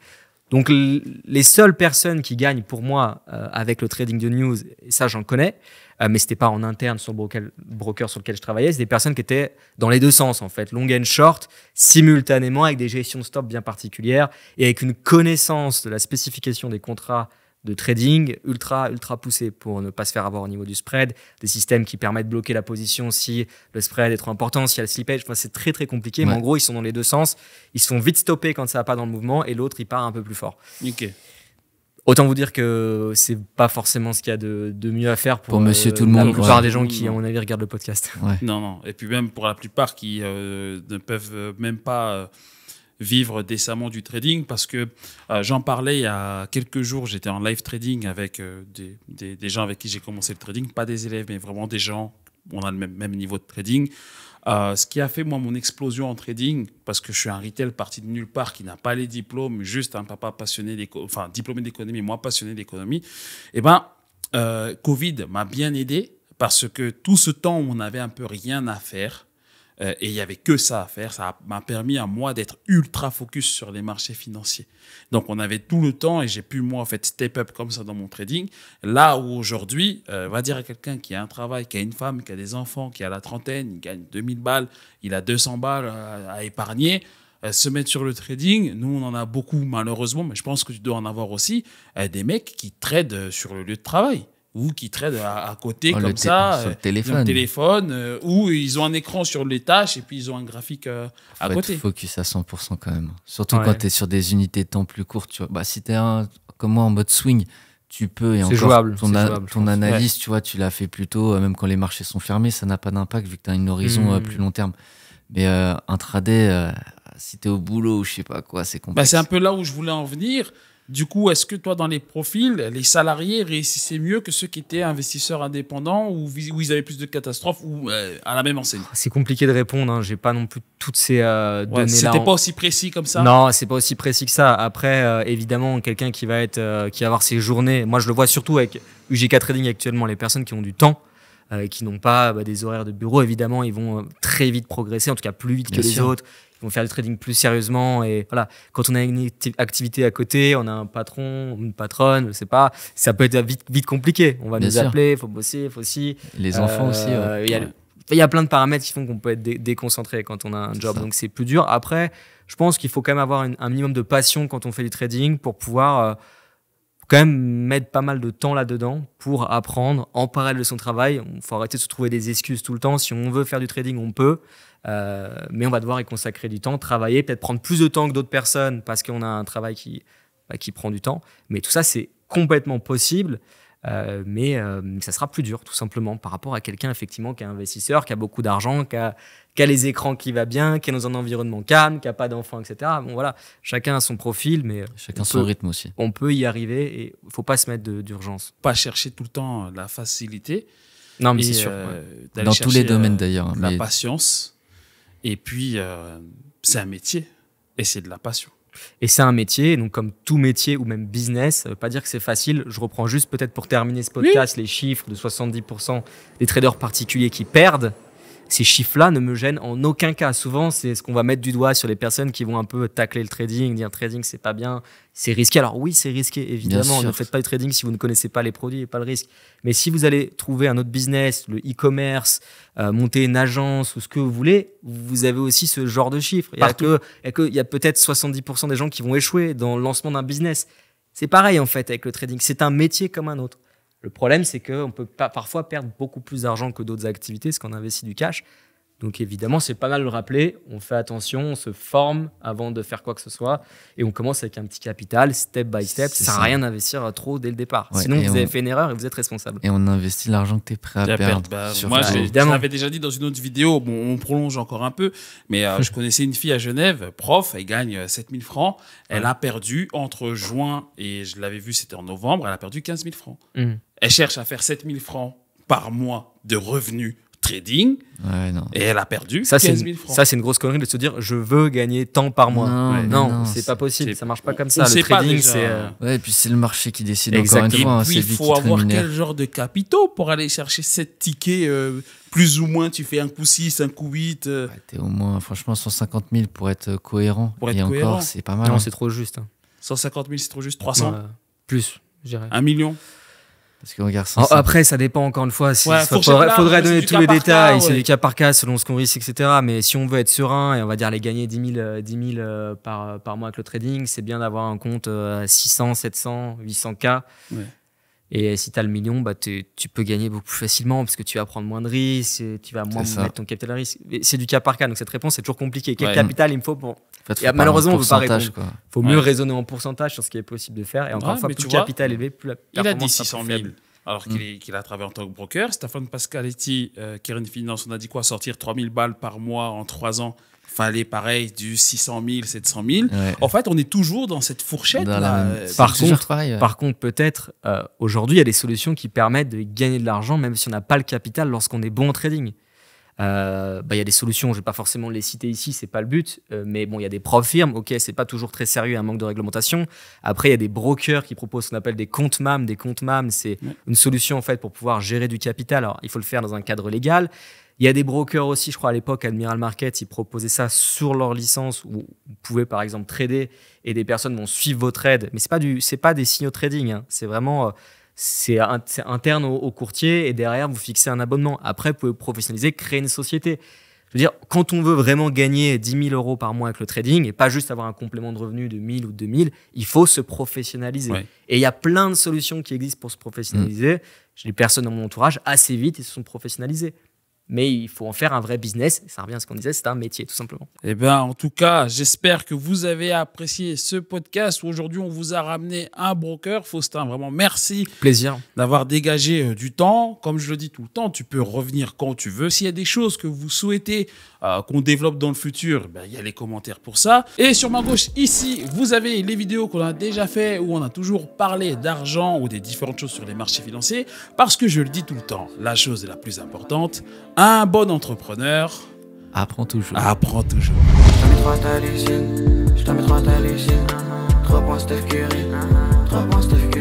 Donc les seules personnes qui gagnent pour moi euh, avec le trading de news, et ça j'en connais, euh, mais c'était pas en interne sur le broker, broker sur lequel je travaillais, c'est des personnes qui étaient dans les deux sens en fait, long and short, simultanément avec des gestions de stop bien particulières et avec une connaissance de la spécification des contrats de trading ultra, ultra poussé pour ne pas se faire avoir au niveau du spread, des systèmes qui permettent de bloquer la position si le spread est trop important, s'il y a le slippage. Enfin, c'est très, très compliqué, mais en gros, ils sont dans les deux sens. Ils se font vite stopper quand ça va pas dans le mouvement et l'autre, il part un peu plus fort. Ok. Autant vous dire que c'est pas forcément ce qu'il y a de, de, mieux à faire pour, monsieur euh, tout le monde. La plupart des gens qui, à mon avis, regardent le podcast. Non, non. Et puis même pour la plupart qui euh, ne peuvent même pas. Euh, vivre décemment du trading parce que euh, j'en parlais il y a quelques jours, j'étais en live trading avec euh, des, gens avec qui j'ai commencé le trading, pas des élèves, mais vraiment des gens, on a le même, niveau de trading. Euh, ce qui a fait moi mon explosion en trading, parce que je suis un retail parti de nulle part qui n'a pas les diplômes, juste un papa passionné, enfin diplômé d'économie, moi passionné d'économie, et eh ben Covid m'a bien aidé parce que tout ce temps où on n'avait un peu rien à faire, euh, et il n'y avait que ça à faire. Ça m'a permis à moi d'être ultra focus sur les marchés financiers. Donc on avait tout le temps et j'ai pu moi en fait step up comme ça dans mon trading. Là où aujourd'hui, on euh, va dire à quelqu'un qui a un travail, qui a une femme, qui a des enfants, qui a la trentaine, il gagne 2000 balles, il a 200 balles à, euh, à épargner se mettre sur le trading. Nous, on en a beaucoup, malheureusement, mais je pense que tu dois en avoir aussi, des mecs qui tradent sur le lieu de travail ou qui traînent à, côté oh, comme ça, sur le euh, téléphone, téléphone euh, ou ils ont un écran sur les tâches et puis ils ont un graphique côté. Euh, à être côté. focus à 100% quand même. Surtout quand tu es sur des unités de temps plus courtes. Tu vois. Bah, si tu es comme moi en mode swing, tu peux C'est jouable, ton, analyse, tu vois, tu l'as fait plutôt même quand les marchés sont fermés, ça n'a pas d'impact vu que tu as une horizon hmm. plus long terme. Mais euh, intraday, si tu es au boulot ou je sais pas quoi, c'est compliqué. Bah, c'est un peu là où je voulais en venir du coup, est-ce que toi, dans les profils, les salariés réussissaient mieux que ceux qui étaient investisseurs indépendants ou où ils avaient plus de catastrophes ou euh, à la même enseigne C'est compliqué de répondre. Hein. J'ai pas non plus toutes ces données euh, ouais, C'était pas aussi précis comme ça. Non, c'est pas aussi précis que ça. Après, euh, évidemment, quelqu'un qui va être, qui va avoir ses journées. Moi, je le vois surtout avec UGK Trading actuellement. Les personnes qui ont du temps. qui n'ont pas bah, des horaires de bureau, évidemment, ils vont très vite progresser, en tout cas plus vite que les autres vont faire du trading plus sérieusement. Et voilà, quand on a une activité à côté, on a un patron, une patronne, je sais pas, ça peut être vite, vite compliqué. On va nous appeler, il faut bosser, il faut aussi. Les enfants aussi. Euh, il y a plein de paramètres qui font qu'on peut être déconcentré quand on a un job. Donc c'est plus dur. Après, je pense qu'il faut quand même avoir un minimum de passion quand on fait du trading pour pouvoir euh, quand même mettre pas mal de temps là-dedans pour apprendre en parallèle de son travail. Il faut arrêter de se trouver des excuses tout le temps. Si on veut faire du trading, on peut. Euh, mais on va devoir y consacrer du temps, travailler, peut-être prendre plus de temps que d'autres personnes parce qu'on a un travail qui, bah, qui prend du temps. Mais tout ça, c'est complètement possible. Euh, mais euh, ça sera plus dur, tout simplement, par rapport à quelqu'un, effectivement, qui est investisseur, qui a beaucoup d'argent, qui a, les écrans qui va bien, qui est dans un environnement calme, qui n'a pas d'enfants, etc. Bon, voilà, chacun a son profil, mais. Euh, chacun son rythme aussi. On peut y arriver et il faut pas se mettre d'urgence. Pas chercher tout le temps la facilité. Non, mais c'est sûr. Dans tous les domaines, d'ailleurs. La patience. Et puis, c'est un métier et c'est de la passion. Et c'est un métier, donc comme tout métier ou même business, pas dire que c'est facile. Je reprends juste peut-être pour terminer ce podcast les chiffres de 70% des traders particuliers qui perdent ces chiffres-là ne me gênent en aucun cas. Souvent, c'est ce qu'on va mettre du doigt sur les personnes qui vont un peu tacler le trading, dire trading, c'est pas bien, c'est risqué. Alors oui, c'est risqué, évidemment. Ne faites pas du trading si vous ne connaissez pas les produits et pas le risque. Mais si vous allez trouver un autre business, le e-commerce, euh, monter une agence ou ce que vous voulez, vous avez aussi ce genre de chiffres. Il y a, il y a peut-être 70% des gens qui vont échouer dans le lancement d'un business. C'est pareil en fait avec le trading. C'est un métier comme un autre. Le problème, c'est qu'on peut pas, parfois perdre beaucoup plus d'argent que d'autres activités parce qu'on investit du cash. Donc évidemment, c'est pas mal de le rappeler. On fait attention, on se forme avant de faire quoi que ce soit et on commence avec un petit capital, step by step. Ça sert à rien d'investir euh, trop dès le départ. Sinon, vous avez fait une erreur et vous êtes responsable. Et on investit l'argent que tu es prêt à, perdre. Bah, moi, je déjà dit dans une autre vidéo, bon, on prolonge encore un peu, mais euh, je connaissais une fille à Genève, prof, elle gagne 7000 euh, francs. Elle a perdu entre juin et je l'avais vu, c'était en novembre, elle a perdu 15 000 francs. Mmh. Elle cherche à faire 7000 francs par mois de revenus trading et elle a perdu ça, 15 francs. Ça, c'est une grosse connerie de se dire je veux gagner tant par mois. Non, ce n'est c'est pas possible, ça marche pas comme ça. Le trading, c'est. et euh, puis c'est le marché qui décide Exactement. encore une fois. Hein, et puis, il faut avoir quel genre de capitaux pour aller chercher 7 tickets euh, plus ou moins, tu fais un coup 6, un coup 8. Euh... Ouais, au moins, franchement, 150 000 pour être euh, cohérent. et encore, c'est pas mal. Non, hein. c'est trop juste. 150 hein. 000, c'est trop juste. 300 Plus, je dirais. 1 million parce oh, Après, ça dépend encore une fois. Si faudrait, donner tous les détails. C'est du cas par cas selon ce qu'on risque, etc. Mais si on veut être serein et on va dire les gagner 10 000, euh, euh, par, euh, par mois avec le trading, c'est bien d'avoir un compte à 600, 700, 800 k. Ouais. Et si tu as le million, bah, tu peux gagner beaucoup plus facilement parce que tu vas prendre moins de risques, tu vas moins mettre ton capital à risque. C'est du cas par cas, donc cette réponse est toujours compliquée. Quel capital il me faut pour. malheureusement, on ne pas répondre. Il faut mieux raisonner en pourcentage sur ce qui est possible de faire. Et encore une fois, plus le capital élevé, plus la Il a dit 600 000. Alors qu'il a travaillé en tant que broker. Stéphane Pascaletti, euh, est une Finance, on a dit quoi Sortir 3 000 balles par mois en 3 ans fallait pareil du 600 000, 700 000. En fait, on est toujours dans cette fourchette. là. Euh, par, contre, par contre, peut-être euh, aujourd'hui, il y a des solutions qui permettent de gagner de l'argent, même si on n'a pas le capital lorsqu'on est bon en trading. Euh, bah, il y a des solutions, je ne vais pas forcément les citer ici, c'est pas le but, mais bon, il y a des profs firmes, ok, c'est pas toujours très sérieux, un manque de réglementation. Après, il y a des brokers qui proposent ce qu'on appelle des comptes MAM. Des comptes MAM, c'est une solution en fait pour pouvoir gérer du capital. Alors, il faut le faire dans un cadre légal. Il y a des brokers aussi, je crois, à l'époque, Admiral Market, ils proposaient ça sur leur licence où vous pouvez, par exemple, trader et des personnes vont suivre vos trades. Mais ce n'est pas, pas, des signaux trading. Hein. C'est vraiment euh, c'est interne au, courtier et derrière vous fixez un abonnement. Après, vous pouvez professionnaliser, créer une société. Je veux dire, quand on veut vraiment gagner 10 000 euros par mois avec le trading et pas juste avoir un complément de revenu de 000 ou 2000, il faut se professionnaliser. Et il y a plein de solutions qui existent pour se professionnaliser. Mmh. J'ai des personnes dans mon entourage assez vite, ils se sont professionnalisés mais il faut en faire un vrai business. Ça revient à ce qu'on disait, c'est un métier tout simplement. Eh bien, en tout cas, j'espère que vous avez apprécié ce podcast. Aujourd'hui, on vous a ramené un broker. Faustin, vraiment merci. Plaisir. D'avoir dégagé euh, du temps. Comme je le dis tout le temps, tu peux revenir quand tu veux. S'il y a des choses que vous souhaitez euh, qu'on développe dans le futur, ben, il y a les commentaires pour ça. Et sur ma gauche, ici, vous avez les vidéos qu'on a déjà fait où on a toujours parlé d'argent ou des différentes choses sur les marchés financiers. Parce que je le dis tout le temps, la chose la plus importante, un bon entrepreneur... Apprend toujours. Apprend toujours. Je Curry,